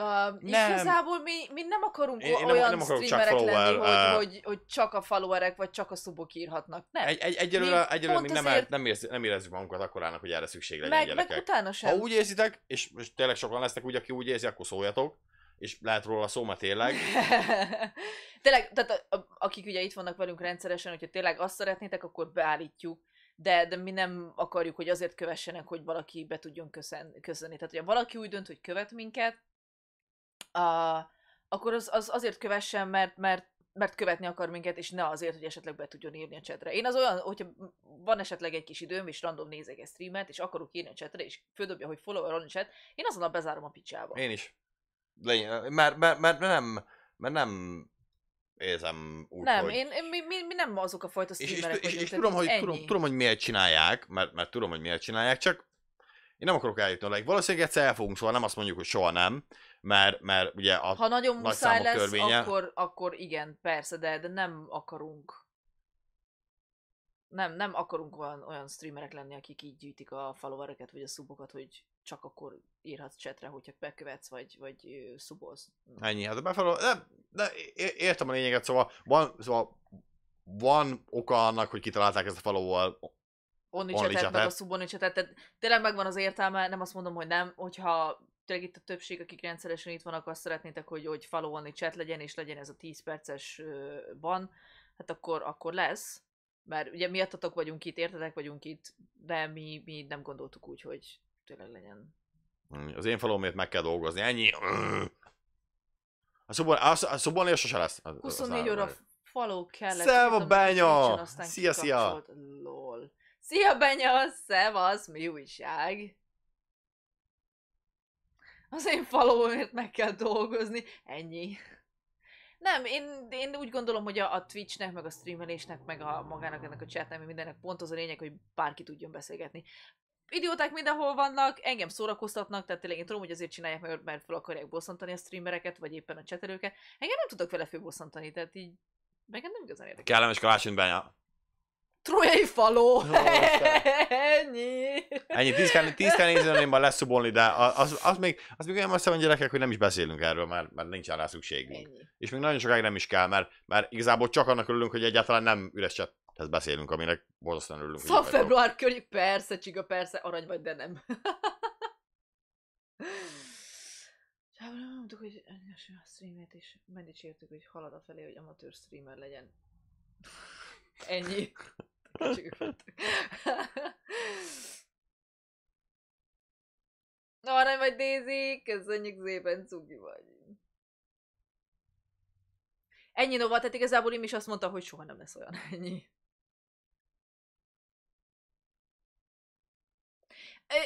Uh, nem. Igazából mi, mi nem akarunk én, én olyan nem, akarok streamerek csak follower, lenni, uh, hogy, eh, hogy, hogy csak a followerek vagy csak a szubok írhatnak. Nem. Egy, egy, egyelőre mi, egyelőre még nem, azért... nem, érzi, nem érezzük magunkat akkorának, hogy erre szükség legyen meg, Meg utána sem. Ha úgy érzitek, és, és tényleg sokan lesznek úgy, aki úgy érzi, akkor szóljatok és lehet róla szó, mert tényleg. tényleg, tehát a, a, akik ugye itt vannak velünk rendszeresen, hogyha tényleg azt szeretnétek, akkor beállítjuk, de, de mi nem akarjuk, hogy azért kövessenek, hogy valaki be tudjon köszön, köszönni. Tehát, hogyha valaki úgy dönt, hogy követ minket, a, akkor az, az azért kövessen, mert, mert mert követni akar minket, és ne azért, hogy esetleg be tudjon írni a csetre. Én az olyan, hogyha van esetleg egy kis időm, és random nézek egy streamet, és akarok írni a csetre, és földobja, hogy follower on chat, én azonnal bezárom a picsába. Én is. Legyen, mert, mert, mert nem, mert nem érzem úgy, Nem, hogy... én, én, mi, mi, mi, nem azok a fajta streamerek és, és, és, és, és tudom, hogy, tudom, tudom, hogy miért csinálják, mert, mert tudom, hogy miért csinálják, csak én nem akarok eljutni odáig. Valószínűleg egyszer el fogunk soha, nem azt mondjuk, hogy soha nem, mert, mert ugye a Ha nagyon nagy muszáj lesz, törvénye... akkor, akkor igen, persze, de, de nem akarunk nem, nem akarunk olyan, olyan streamerek lenni, akik így gyűjtik a followereket vagy a szubokat, hogy csak akkor írhatsz csetre, hogyha bekövetsz, vagy, vagy szubolsz. Ennyi, hát befelol, de, de értem a lényeget, szóval van, szóval van oka annak, hogy kitalálták ezt a follow Onni chatet, meg a subonni chatet, tehát tényleg megvan az értelme, nem azt mondom, hogy nem, hogyha tényleg itt a többség, akik rendszeresen itt vannak, azt szeretnétek, hogy, hogy follow onni chat legyen, és legyen ez a 10 perces ban, hát akkor, akkor lesz, mert ugye miattatok vagyunk itt, értetek vagyunk itt, de mi, mi nem gondoltuk úgy, hogy tényleg legyen. Az én falomért meg kell dolgozni, ennyi. A szobon, a, a szobon lesz. Az, 24 óra faló kellett. Szia, benya! Szia, szia! Lord. Szia, Benya! Szevasz, mi újság? Az én falomért meg kell dolgozni. Ennyi. Nem, én, én úgy gondolom, hogy a, a Twitchnek, meg a streamelésnek, meg a magának ennek a chatnek, meg mindennek pont az a lényeg, hogy bárki tudjon beszélgetni. Idióták mindenhol vannak, engem szórakoztatnak, tehát tényleg én tudom, hogy azért csinálják, mert, mert fel akarják bosszantani a streamereket, vagy éppen a csetelőket. Engem nem tudok vele főbosszantani, tehát így nekem nem igazán érdekel. Kellemes karácsony, Benya! trójai faló. Ennyi. Ennyi. Ennyi, tisztán, tisztán lesz szubolni, de az, az, még, az még olyan messze van gyerekek, hogy nem is beszélünk erről, mert, mert nincs rá szükségünk. Ennyi. És még nagyon sokáig nem is kell, mert, mert igazából csak annak örülünk, hogy egyáltalán nem üres tehát beszélünk, aminek borzasztóan örülünk. Szóval február körül persze, csiga, persze, arany vagy, de nem. Sávon nem mondtuk, hogy a streamet, és megdicsértük, hogy halad a felé, hogy amatőr streamer legyen. Ennyi. No, nem vagy Daisy, köszönjük szépen, cuki vagy. Ennyi nova, tehát igazából én is azt mondta, hogy soha nem lesz olyan ennyi.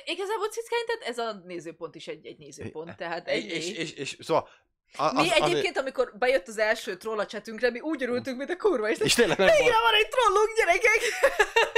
Igazából Cickány, tehát ez a nézőpont is egy, egy nézőpont, tehát egy, És, és, és, és szóval a, az, mi egyébként, az... amikor bejött az első troll a csetünkre, mi úgy örültünk, mint a kurva, és, és tényleg nem van. van egy trollunk, gyerekek!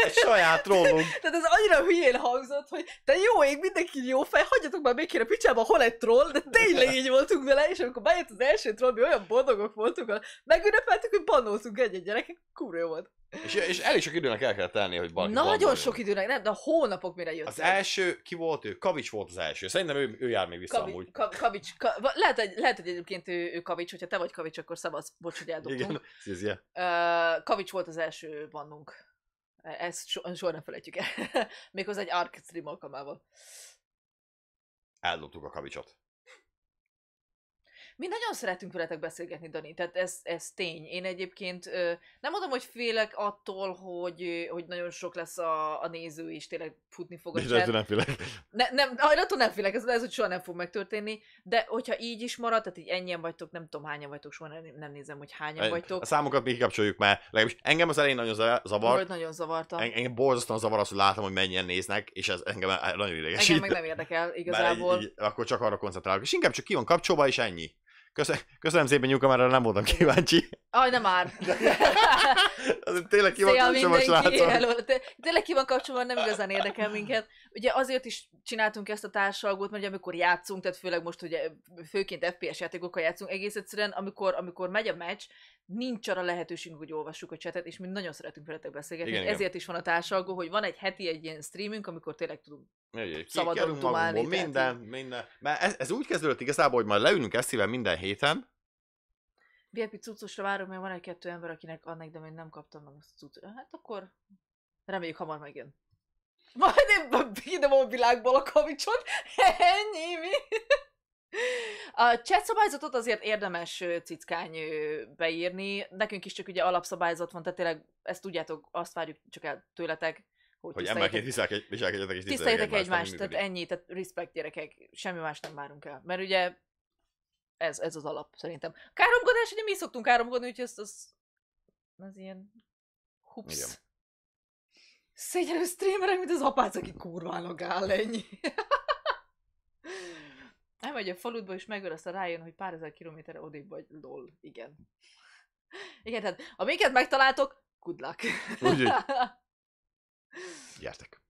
Egy saját trollunk. Tehát ez annyira hülyén hangzott, hogy te jó ég, mindenki jó fej, hagyjatok már békére picsába, hol egy troll, de tényleg így voltunk vele, és amikor bejött az első troll, mi olyan boldogok voltunk, megünnepeltük, hogy bannoltunk egy-egy gyerekek, kurva jó volt. És, és elég sok időnek el kell tenni, hogy valaki Nagyon bandoljon. sok időnek, nem, de a hónapok mire jött. Az el. első, ki volt ő? Kavics volt az első. Szerintem ő, ő jár még vissza Kavi, amúgy. Ka, kavics, ka, lehet, egy, lehet, hogy egy egyébként ő, ő Kavics, hogyha te vagy Kavics, akkor szavaz, bocs, hogy eldobtunk. Igen, szízje. Uh, Kavics volt az első bannunk. E, ezt so- soha nem felejtjük el. Méghozzá egy Ark stream alkalmával. Eldobtuk a Kavicsot. Mi nagyon szeretünk veletek beszélgetni, Dani, tehát ez, ez tény. Én egyébként nem mondom, hogy félek attól, hogy, hogy nagyon sok lesz a, a néző, és tényleg futni fog a Én attól nem félek. Ne, nem, attól nem félek, ez, ez hogy soha nem fog megtörténni, de hogyha így is marad, tehát így ennyien vagytok, nem tudom hányan vagytok, soha nem, nem nézem, hogy hányan vagytok. A számokat még kikapcsoljuk már, legalábbis engem az elején nagyon zavar. Volt nagyon zavarta. En, engem borzasztóan zavar az, hogy látom, hogy mennyien néznek, és ez engem nagyon idegesít. Engem meg nem érdekel igazából. Így, így, akkor csak arra koncentrálok, és inkább csak ki van kapcsolva, és ennyi. Köszönöm, szépen, Nyuka, már nem voltam kíváncsi. Aj, nem már. tényleg ki van kapcsolva, srácok. tényleg ki van kapcsolva, nem igazán érdekel minket. Ugye azért is csináltunk ezt a társalgót, mert amikor játszunk, tehát főleg most ugye főként FPS játékokkal játszunk, egész egyszerűen, amikor, amikor megy a meccs, nincs arra lehetőségünk, hogy olvassuk a csetet, és mi nagyon szeretünk veletek beszélgetni. Igen, Ezért igen. is van a társalgó, hogy van egy heti egy ilyen streamünk, amikor tényleg tudunk szabadon Minden, minden. Mert ez, ez, úgy kezdődött igazából, hogy majd leülünk eszével minden héten, BLP cuccosra várok, mert van egy-kettő ember, akinek adnak, de még nem kaptam meg azt a cuccot. Hát akkor reméljük hamar megjön. Majd én bírom a világból a kavicsot. Ennyi, mi? A chat szabályzatot azért érdemes cickány beírni. Nekünk is csak ugye alapszabályzat van, tehát tényleg ezt tudjátok, azt várjuk csak el tőletek, hogy, hogy emberként viselkedjetek és tiszteljetek egymást. egymást, tehát ennyi, tehát respect gyerekek, semmi más nem várunk el. Mert ugye ez, ez az alap szerintem. Káromkodás, ugye mi szoktunk káromkodni, úgyhogy ez az, az ilyen hups. Igen. Szégyenő streamerek, mint az apác, aki kurvának áll ennyi. Nem vagy a faludba, is megöl, aztán rájön, hogy pár ezer kilométerre odébb vagy, lol, igen. Igen, tehát amiket megtaláltok, good luck. Úgy, Gyertek.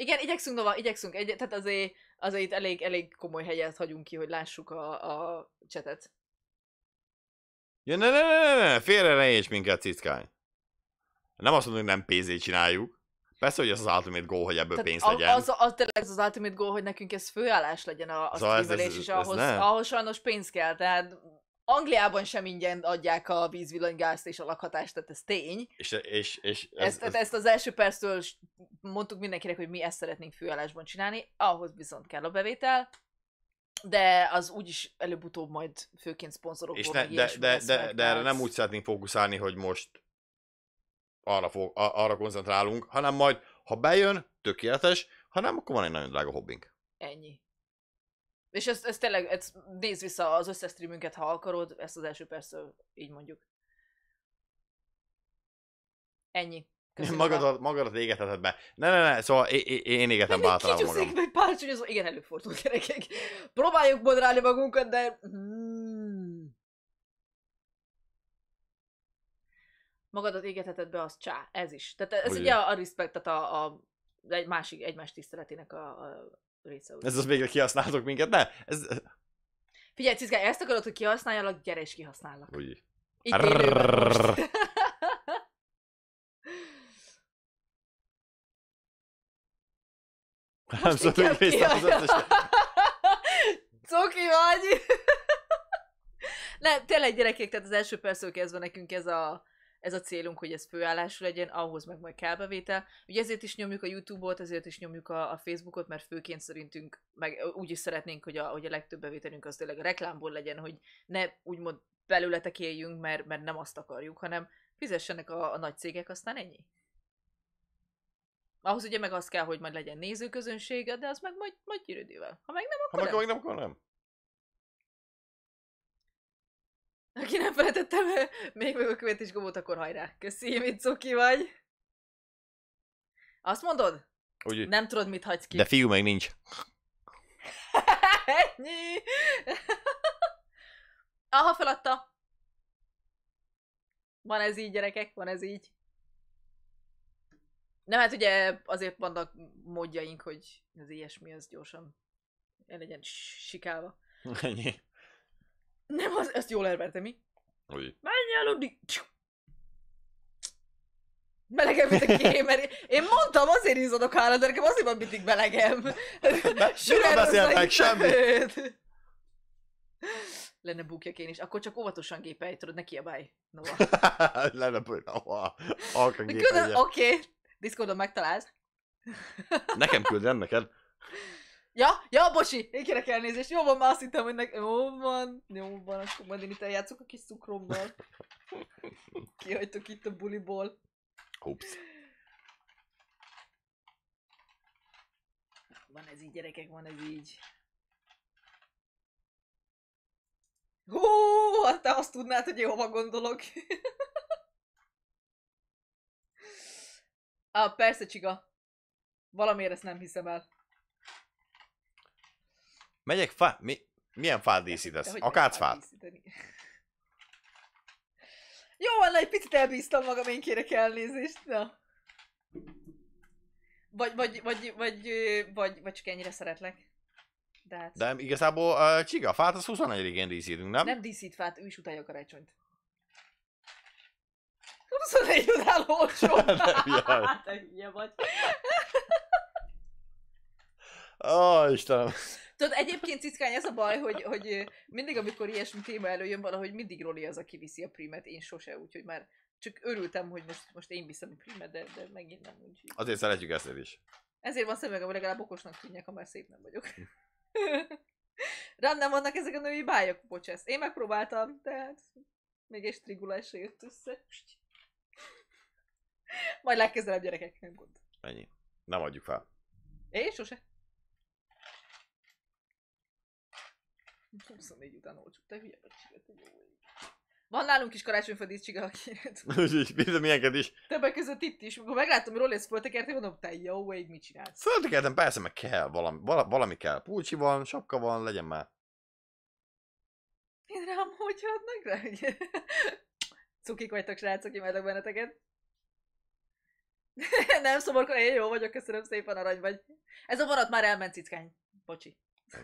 Igen, igyekszünk, nova, igyekszünk. Egy, tehát azért, azért itt elég, elég komoly hegyet hagyunk ki, hogy lássuk a, a csetet. Ja, ne, ne, ne, ne, ne, félre ne érts minket, cickány. Nem azt mondom, hogy nem pénzét csináljuk. Persze, hogy ez az Ultimate Goal, hogy ebből pénz legyen. Az, az, tényleg az Ultimate Goal, hogy nekünk ez főállás legyen a, a szóval streamelés, és ahhoz, ahhoz sajnos pénz kell, tehát Angliában sem ingyen adják a vízvillanygázt és a lakhatást, tehát ez tény. És, és, és ez, ezt, ez... ezt az első perctől mondtuk mindenkinek, hogy mi ezt szeretnénk főállásban csinálni, ahhoz viszont kell a bevétel, de az úgyis előbb-utóbb majd főként szponzorokból és ne, de, de, de, de, de erre nem úgy szeretnénk fókuszálni, hogy most arra, fog, arra koncentrálunk, hanem majd, ha bejön, tökéletes, ha nem, akkor van egy nagyon drága hobbink. Ennyi. És ez, ez tényleg, ez, nézd vissza az összes streamünket, ha akarod, ezt az első percről így mondjuk. Ennyi. Köszönöm magadat, magadat égeteted be. Ne, ne, ne, szóval én, én égetem be általában magam. Kicsúszik, pár csúnyozó. Igen, előfordul gyerekek. Próbáljuk modrálni magunkat, de... Hmm. Magadat égetheted be, az csá, ez is. Tehát ez Ugye. ugye a, a respekt, tehát a, a, egy másik, egymás tiszteletének a, a része. Ez az végre kihasználtok minket, ne? Ez... Figyelj, Cizgány, ezt akarod, hogy kihasználjalak, gyere és kihasznállak. Úgy. Itt Nem szóltunk vissza az összes. Coki vagy! Nem, tényleg gyerekek, tehát az első perctől kezdve nekünk ez a ez a célunk, hogy ez főállású legyen, ahhoz meg majd kell bevétel. Ugye ezért is nyomjuk a YouTube-ot, ezért is nyomjuk a, a Facebookot, mert főként szerintünk, meg úgy is szeretnénk, hogy a, hogy a legtöbb bevételünk az tényleg a reklámból legyen, hogy ne úgymond belőletek éljünk, mert, mert nem azt akarjuk, hanem fizessenek a, a nagy cégek, aztán ennyi. Ahhoz ugye meg az kell, hogy majd legyen nézőközönsége, de az meg majd, majd jövődővel. Ha meg nem, akkor ha meg, nem. meg nem, akkor nem. Aki nem feltettem még meg a követés gombot, akkor hajrá. Köszi, mit cuki vagy. Azt mondod? Úgy, nem tudod, mit hagysz ki. De fiú meg nincs. Ennyi. Aha, feladta. Van ez így, gyerekek? Van ez így? Nem, hát ugye azért vannak módjaink, hogy az ilyesmi az gyorsan el legyen sikálva. Ennyi. Nem, az, ezt jól elverte mi. Uj. Menj aludni! Melegem, mint a gamer. Én mondtam, azért izzadok hála, de nekem azért van mindig melegem. Ne, beszéltek semmi. Lenne bukjak én is. Akkor csak óvatosan gépelj, tudod, ne kiabálj. Noah. Lenne bukjak. Oké. Okay. Discordon megtalálsz. Nekem küldjen neked. Ja, ja, bocsi, én kérek elnézést, jó van, már azt hittem, hogy nek... jó van, jó van, akkor majd én itt eljátszok a kis cukrommal. Kihagytok itt a buliból. Ups. Van ez így, gyerekek, van ez így. Hú, hát te azt tudnád, hogy én hova gondolok. ah, persze, csiga. Valamiért ezt nem hiszem el. Megyek fa... Mi... Milyen fát díszítesz? Akácfát? Jó, van, egy picit elbíztam magam, én kérek elnézést. Na. Vagy, vagy, vagy, vagy, vagy, vagy csak ennyire szeretlek. De, hát... De igazából uh, csiga, fát az 21-én díszítünk, nem? Nem díszít fát, ő is utálja a karácsonyt. 21 után olcsó. Hát, te hülye vagy. Ó, Istenem. Tudod, egyébként cickány, ez a baj, hogy, hogy mindig, amikor ilyesmi téma előjön, valahogy mindig Roli az, aki viszi a primet, én sose, úgyhogy már csak örültem, hogy most, most én viszem a primet, de, de megint nem úgy. Azért szeretjük ezt is. Ezért van szemüveg, hogy legalább okosnak tűnjek, ha már szép nem vagyok. Rendben vannak ezek a női bájak, bocsász. én megpróbáltam, tehát még egy strigulásra jött össze. Majd legközelebb gyerekek, nem gond. Ennyi. Nem adjuk fel. Én sose. 24 után olcsó. Te hülye vagy, csiga, te jó ég. Van nálunk is karácsonyfa csiga, aki... Úgyhogy nézem ilyenket is. Többek között itt is. Amikor megláttam, hogy Rollins föltekerték, mondom, te jó ég, mit csinálsz? Föltekertem, persze, meg kell valami, vala, valami kell. Pulcsi van, sapka van, legyen már. Én rám hogy adnak rá? Cukik vagytok, srácok, imádok benneteket. nem szomorkodom, én jó vagyok, köszönöm szépen, arany vagy. Ez a vonat már elment, cickány. Bocsi.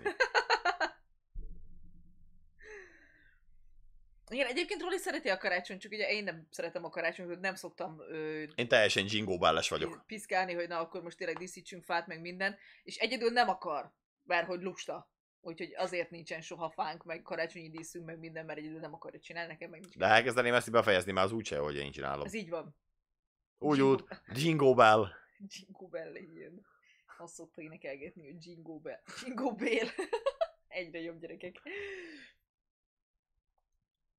Igen, egyébként Roli szereti a karácsonyt, csak ugye én nem szeretem a karácsonyt, nem szoktam... Ö, én teljesen dzsingóbálás vagyok. Piszkálni, hogy na akkor most tényleg díszítsünk fát, meg minden, és egyedül nem akar, mert hogy lusta. Úgyhogy azért nincsen soha fánk, meg karácsonyi díszünk, meg minden, mert egyedül nem akarja csinálni, nekem meg nincs. De hát elkezdeném ezt befejezni, már az úgyse, hogy én csinálom. Ez így van. Úgy út, Jingo Bell. Jingo Bell, igen. Azt szokta énekelgetni, hogy Jingo Bell. Jingo Bell. Egyre jobb gyerekek.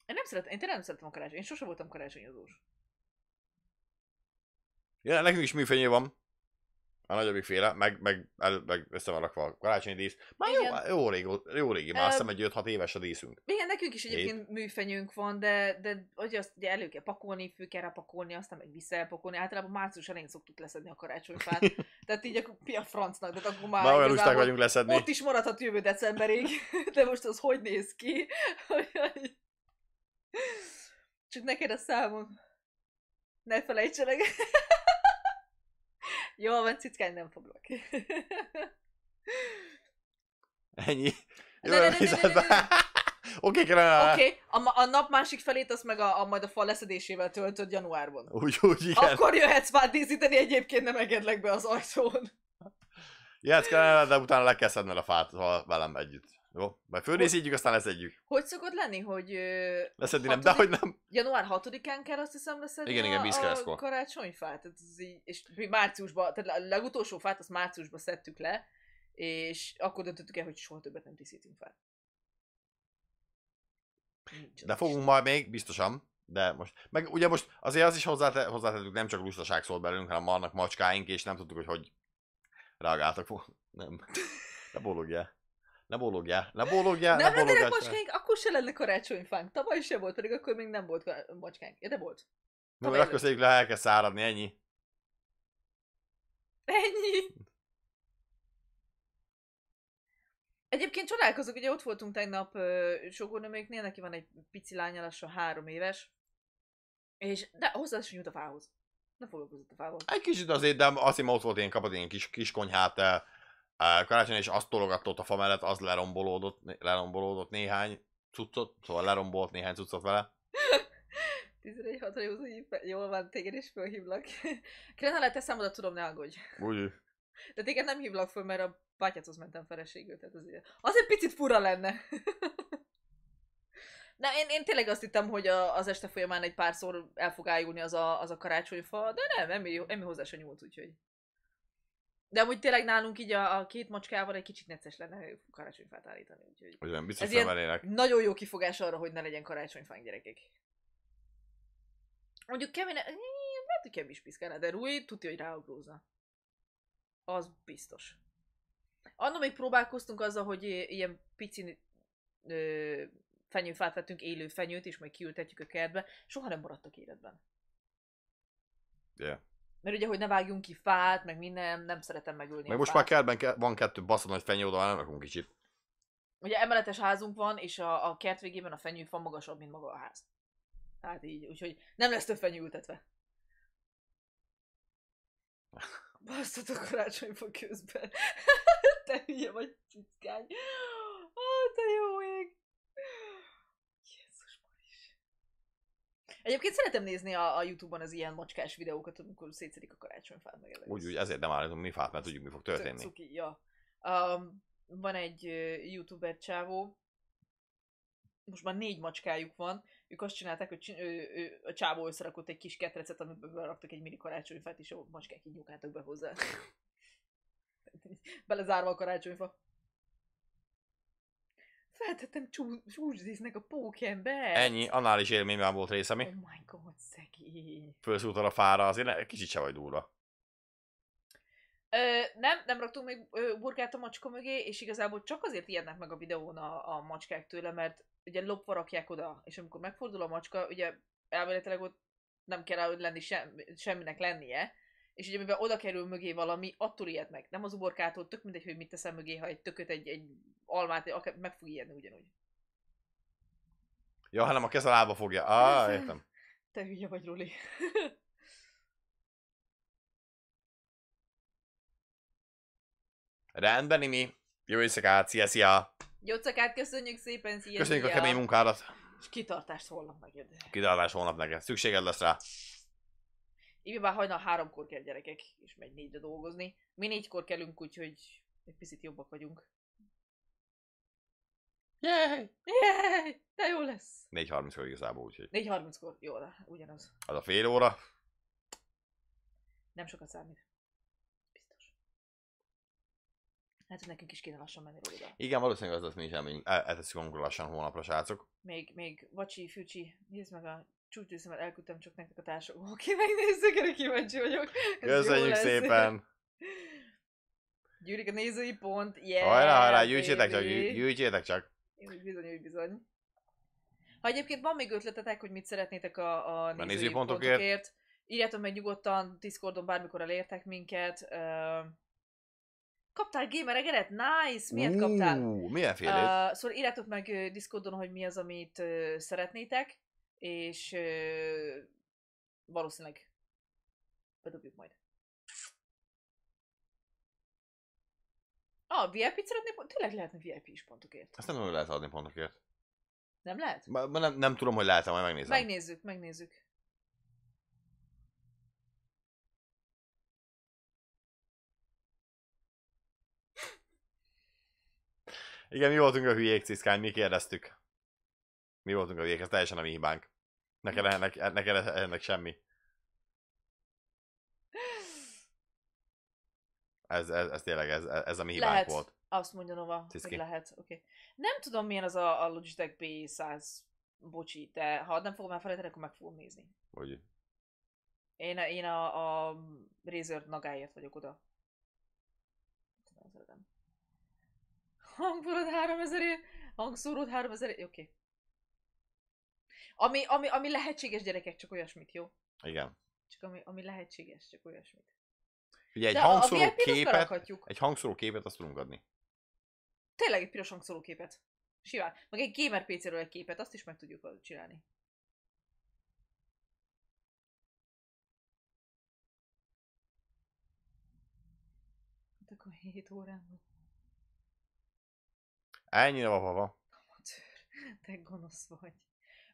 Én nem szeretem, én tényleg nem szeretem a karácsony. Én sose voltam karácsonyozós. Ja, nekünk is műfényé van. A nagyobbik féle, meg, meg, el, meg össze van rakva a karácsonyi dísz. Már jó, jó, régi, jó régi, már azt hiszem egy 5-6 éves a díszünk. Igen, nekünk is egyébként Hét. műfenyünk van, de, de hogy azt ugye elő kell pakolni, fő kell pakolni, aztán meg vissza kell pakolni. Általában március elején szoktuk leszedni a karácsonyfát. Tehát így akkor mi a francnak, de akkor már, már olyan vagyunk leszedni. Ott is maradhat jövő decemberig, de most az hogy néz ki? Csak neked a számom. Ne felejtsenek. Jó van, cickány, nem foglak. Ennyi. Jó, Oké, okay, Oké, okay. a, a nap másik felét azt meg a, a majd a fal leszedésével töltöd januárban. Úgy, úgy, igen. Akkor jöhetsz már díszíteni, egyébként nem engedlek be az ajtón. Jöhetsz kellene, de utána le kell a fát velem együtt. Jó, majd fölnézítjük, aztán leszedjük. Hogy szokott lenni, hogy... ö, Leszedni nem, de hogy nem. Január 6-án kell azt hiszem leszedni Igen, a, igen, a karácsonyfát. Tehát ez így, és mi márciusban, tehát a legutolsó fát azt márciusban szedtük le, és akkor döntöttük el, hogy soha többet nem tisztítunk fát. Nincs De fogunk is. majd még, biztosan. De most, meg ugye most azért az is hozzátett, hozzátettük, nem csak lustaság szól belőlünk, hanem vannak macskáink, és nem tudtuk, hogy hogy reagáltak volna. Nem. Ne bologja ne bólogjál, ne bólogjál, nem ne bólogjál. macskánk, akkor se lenne karácsonyfánk. Tavaly se volt, pedig akkor még nem volt macskánk. Ja, de volt. Jó, mert akkor szépen le elkezd száradni, ennyi. Ennyi. Egyébként csodálkozok, ugye ott voltunk tegnap uh, sokornőméknél, neki van egy pici lánya, lassan három éves, és de hozzá is nyújt a fához. Ne foglalkozott a fához. Egy kicsit azért, de azt hiszem ott volt ilyen kapott ilyen kis, kis konyhát, eh, karácsony és azt ott a fa mellett, az lerombolódott, lerombolódott néhány cuccot, szóval lerombolt néhány cuccot vele. 11 6 jól van, téged is fölhívlak. Kérem, ha te számodat tudom, ne aggódj. Úgy. De téged nem hívlak föl, mert a bátyáthoz mentem feleségül, tehát azért, az egy picit fura lenne. Na, én, én tényleg azt hittem, hogy a, az este folyamán egy párszor el fog ájulni az a, az a karácsonyfa, de nem, emi, emi hozzá se nyúlt, úgyhogy. De amúgy tényleg nálunk így a, a két macskával egy kicsit necces lenne karácsonyfát állítani. Úgyhogy Ugyan, biztos ez nem ilyen nagyon jó kifogás arra, hogy ne legyen karácsonyfánk gyerekek. Mondjuk Kevin, lehet, hogy Kevin is piszkálna, de Rui tudja, hogy ráugrózna. Az biztos. Annó még próbálkoztunk azzal, hogy ilyen pici ö, fenyőfát vettünk, élő fenyőt, és majd kiültetjük a kertbe. Soha nem maradtak életben. Yeah. Mert ugye, hogy ne vágjunk ki fát, meg minden, nem szeretem megülni. Meg most fát. már kertben van kettő baszon, nagy fenyő, oda nem rakunk kicsit. Ugye emeletes házunk van, és a, a kert végében a fenyőfa magasabb, mint maga a ház. Tehát így, úgyhogy nem lesz több fenyő ültetve. a karácsonyfa közben. te hülye vagy, cickány. Ó, te jó ég. Egyébként szeretem nézni a, a Youtube-on az ilyen macskás videókat, amikor szétszedik a karácsonyfát meg először. Úgy, úgy, ezért nem állítom mi fát, mert tudjuk, mi fog történni. Cuki, ja. Um, van egy youtuber csávó, most már négy macskájuk van, ők azt csinálták, hogy csin- ő, ő, a csávó összerakott egy kis ketrecet, amiben raktak egy mini karácsonyfát, és a macskák így nyúkáltak be hozzá. Belezárva a karácsonyfa. Feltettem csúcsdísznek a pókembe. Ennyi, annál is élményben volt része, mi? Oh my god, szegény. Fölszúltad a fára, azért ne, kicsit se vagy durva. Ö, nem, nem raktunk még ö, burkát a macska mögé, és igazából csak azért ijednek meg a videón a, a macskák tőle, mert ugye lopva rakják oda, és amikor megfordul a macska, ugye elméletileg ott nem kell lenni sem, semminek lennie, és ugye mivel oda kerül mögé valami, attól ijed meg. Nem az uborkától, tök mindegy, hogy mit teszem mögé, ha egy tököt, egy, egy almát, egy, meg fog ijedni ugyanúgy. Ja, hanem a kez a lába fogja. Á, értem. Te hülye vagy, Roli. Rendben, Imi. Jó éjszakát, szia, szia. Jó éjszakát, köszönjük szépen, szia, Köszönjük szia. a kemény munkádat. És kitartást holnap neked. Kitartást holnap neked. Szükséged lesz rá. Így már hajnal háromkor kell gyerekek, és megy négyre dolgozni. Mi négykor kelünk, úgyhogy egy picit jobbak vagyunk. Yay, yay, De jó lesz! 4.30-kor igazából, úgyhogy. 4.30-kor, jó, de ugyanaz. Az a fél óra? Nem sokat számít. Biztos. Hát, hogy nekünk is kéne lassan menni róla. Igen, valószínűleg az lesz, mi is elmegyünk. Eltesszük lassan hónapra, srácok. Még, még, vacsi, fücsi, nézd meg a csúcsdíszemet elküldtem csak nektek a társakból, Oké, megnézzük, erre kíváncsi vagyok. Köszönjük szépen! Gyűlik a nézői pont, yeah! Hajrá, hajrá, gyűjtsétek csak, gyűjtsétek csak! bizony, úgy bizony. Ha egyébként van még ötletetek, hogy mit szeretnétek a, a nézői, nézői pontokért, pontokért írjátok meg nyugodtan, Discordon bármikor elértek minket. kaptál gamer egeret? Nice! Miért uh, kaptál? Milyen félét? Uh, szóval írjátok meg Discordon, hogy mi az, amit uh, szeretnétek és ö, valószínűleg bedobjuk majd. Ah, VIP-t szeretné pont? Tényleg lehetne VIP is pontokért. Azt nem lehet adni pontokért. Nem lehet? Ma, ma nem, nem tudom, hogy lehet-e, majd megnézem. Megnézzük, megnézzük. Igen, mi voltunk a hülyék, Ciszkány, mi kérdeztük. Mi voltunk a végek, ez teljesen a mi hibánk. Neked hm. ennek, neked ennek semmi. Ez, ez, ez tényleg, ez, ez a mi hibánk lehet. volt. Azt mondja Nova, Ciszki. hogy lehet. Okay. Nem tudom milyen az a, a Logitech B100 bocsi, de ha nem fogom elfelejteni, akkor meg fogom nézni. Hogy? Én, én a, a Razer nagáért vagyok oda. Hangborod 3000 ér, hangszúrod 3000 ér, oké. Okay. Ami, ami, ami lehetséges gyerekek, csak olyasmit, jó? Igen. Csak ami, ami lehetséges, csak olyasmit. Ugye egy De a, képet, egy hangszóló képet azt tudunk adni. Tényleg egy piros hangszóló képet. Simán. Meg egy gamer pc egy képet, azt is meg tudjuk csinálni. Hát akkor 7 órán van. Ennyire van, Te gonosz vagy.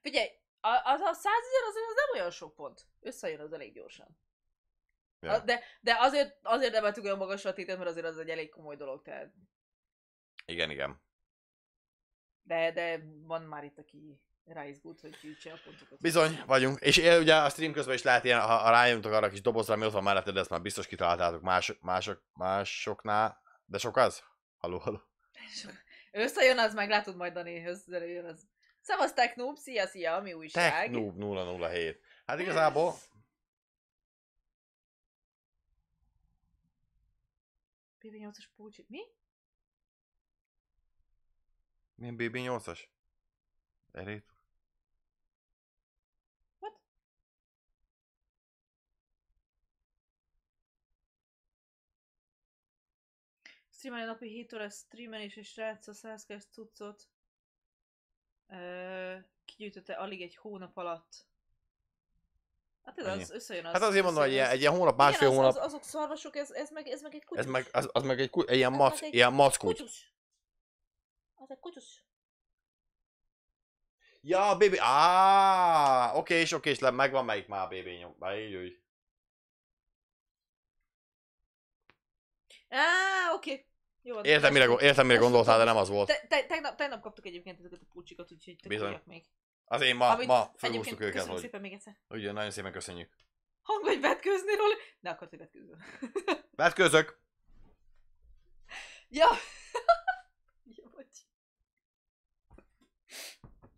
Figyelj, a, az a 100 ezer azért az nem olyan sok pont. Összejön az elég gyorsan. Ja. A, de, de azért, azért emeltük olyan magasra a tétet, mert azért az egy elég komoly dolog, tehát... Igen, igen. De, de van már itt, aki ráizgult, hogy gyűjtse a pontokat. Bizony, vagyunk. És én eh, ugye a stream közben is lehet ilyen, ha, ha rájöntök arra a kis dobozra, mi ott van mellette, de ezt már biztos kitaláltátok más, mások, másoknál. De sok az? Halló, halló. Sok. Összejön az, meglátod majd Dani, összejön az Szavazták Technoob! szia, szia, mi újság? Technoob 007. Hát igazából... BB8-as pulcsi... Mi? Milyen BB8-as? Erét? What? Streamelj napi 7 óra streamelés és rátsz a 100 cuccot kigyűjtötte alig egy hónap alatt. Hát ez Ennyi. az összejön hát az. Hát azért mondom, hogy egy ilyen hónap, másfél igen, az, hónap. Az, azok szarvasok, ez, ez, meg, ez meg egy kutyus. Ez meg, az, az meg egy kutyus, ilyen, mac, egy ilyen mac Kutyus. kutyus. Az egy kutyus. Ja, a bébé, áááá, oké, és oké, és le, megvan melyik már a bébé nyom, már így, úgy. Á, oké értem, mire, értem, mire gondoltál, de nem az volt. Te, te, tegnap, tegnap kaptuk egyébként ezeket a pulcsikat, úgyhogy tök még. Az én ma, Amit ma fölhúztuk őket, hogy... szépen még egyszer. Ugye, nagyon szépen köszönjük. Hang vagy vetkőzni róla? Ne akarsz, hogy vetkőzöl. Vetkőzök! ja! ja, bocs.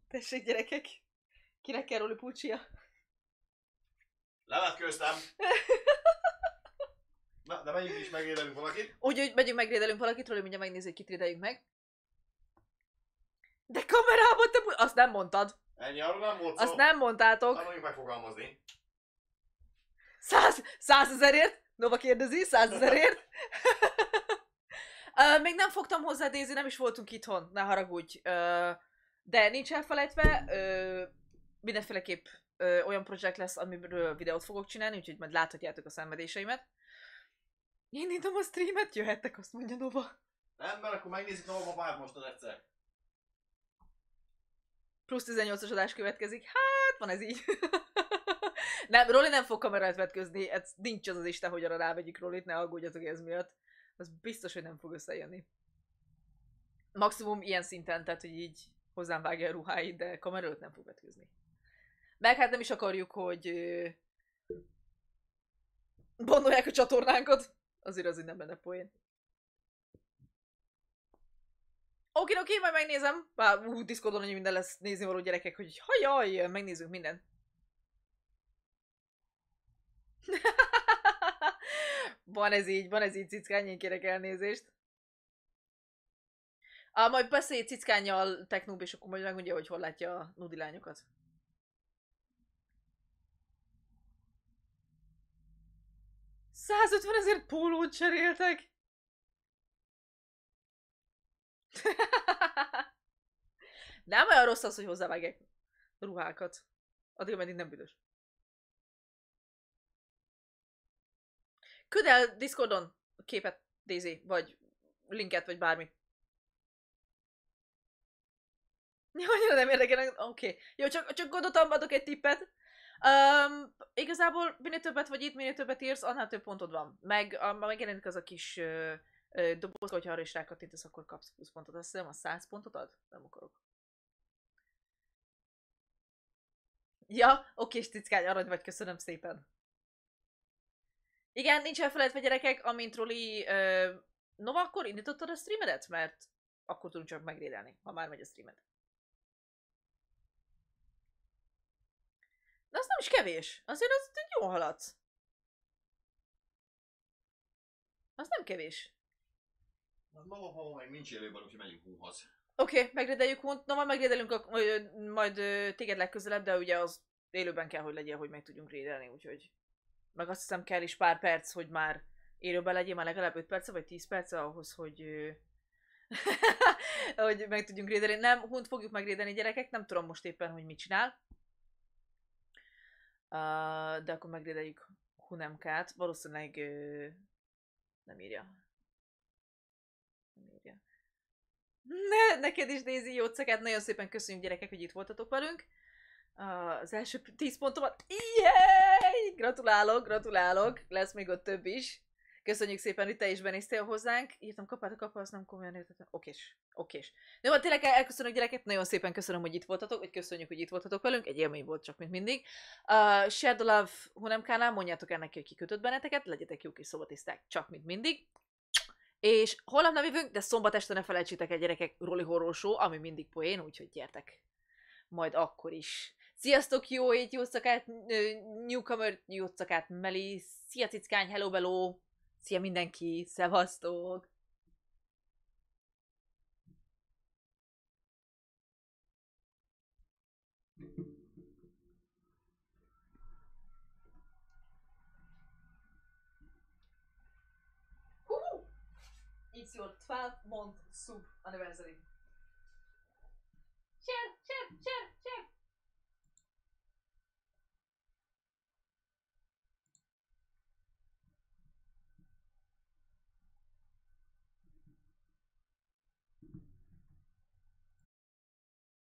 Tessék, gyerekek! Kinek kell róla pulcsia? Levetkőztem! Na, de megyünk is, megrédelünk valakit. Úgy, hogy megyünk, megrédelünk valakit, róla mindjárt megnézzük, hogy kit rédeljünk meg. De kamerában te... azt nem mondtad. Ennyi, arra nem volt szó. Azt nem mondtátok. Tanuljuk megfogalmazni. Száz, százezerért? Nova kérdezi, százezerért? uh, még nem fogtam hozzá, Daisy, nem is voltunk itthon, ne haragudj. Uh, de nincs elfelejtve, uh, mindenféleképp uh, olyan projekt lesz, amiről videót fogok csinálni, úgyhogy majd láthatjátok a szenvedéseimet. Én indom a streamet, jöhettek, azt mondja Nova. Nem, mert akkor megnézik Nova már most az egyszer. Plusz 18-as adás következik. Hát, van ez így. nem, Roli nem fog kamerát vetközni. Ez nincs az az Isten, hogy arra rávegyük Rolit, ne aggódjatok ez miatt. Az biztos, hogy nem fog összejönni. Maximum ilyen szinten, tehát hogy így hozzám vágja a ruháit, de kamera nem fog vetközni. Meg hát nem is akarjuk, hogy banolják a csatornánkat. Azért az hogy nem lenne poén. Oké, oké, majd megnézem. Bár hú, Discordon hogy minden lesz nézni való gyerekek, hogy hajaj, megnézzük mindent. van ez így, van ez így, én kérek elnézést. Á, ah, majd beszélj cickányjal technóbb, és akkor majd megmondja, hogy hol látja a nudilányokat lányokat. 150 ezer pólót cseréltek? nem olyan rossz az, hogy hozzávágják ruhákat. Addig, ameddig nem büdös. Küld el Discordon képet, Daisy, vagy linket, vagy bármi. Jó, nem érdekel, oké. Okay. Jó, csak, csak gondoltam, adok egy tippet. Um, igazából minél többet vagy itt, minél többet írsz, annál több pontod van. Meg a, megjelenik az a kis uh, ö, doboz, hogyha arra is rákattintasz, akkor kapsz 20 pontot. Azt hiszem, a 100 pontot ad? Nem akarok. Ja, oké, és cickány, arany vagy, köszönöm szépen. Igen, nincs elfelejtve gyerekek, amint Roli... Uh, Nova, akkor indítottad a streamedet? Mert akkor tudunk csak megrédelni, ha már megy a streamed. De az nem is kevés. Azért az jó haladsz. Az nem kevés. Na, ma, ma, ma, még nincs élőben, úgyhogy megyünk húhoz. Oké, okay, megredeljük hunt. Na, majd megredelünk a, majd, majd téged legközelebb, de ugye az élőben kell, hogy legyen, hogy meg tudjunk rédelni, úgyhogy... Meg azt hiszem kell is pár perc, hogy már élőben legyél, már legalább 5 perc, vagy 10 perc ahhoz, hogy... hogy meg tudjunk rédelni. Nem, hunt fogjuk megrédelni gyerekek, nem tudom most éppen, hogy mit csinál. Uh, de akkor megrédeljük Hunemkát. Valószínűleg uh, nem írja. Nem írja. Ne, neked is nézi jó cekát. Nagyon szépen köszönjük gyerekek, hogy itt voltatok velünk. Uh, az első 10 pontomat. Yay! Gratulálok, gratulálok. Lesz még ott több is. Köszönjük szépen, hogy te is benéztél hozzánk. Írtam kapát, kapá, azt nem komolyan értettem. Okés, okés. De van, hát tényleg elköszönök gyereket, nagyon szépen köszönöm, hogy itt voltatok, vagy köszönjük, hogy itt voltatok velünk. Egy élmény volt csak, mint mindig. Uh, share the love Hunemkánál, mondjátok el neki, hogy kikötött benneteket, legyetek jók és szobatiszták, csak, mint mindig. És holnap nem jövünk, de szombat este ne felejtsétek el gyerekek Roli Horror Show, ami mindig poén, úgyhogy gyertek. Majd akkor is. Sziasztok, jó ét, jó szakát, newcomer, jó szakát, Meli, szia cickány, hello, bello. Szia mindenki, szevasztok! It's your 12 month soup anniversary. Share, share, share.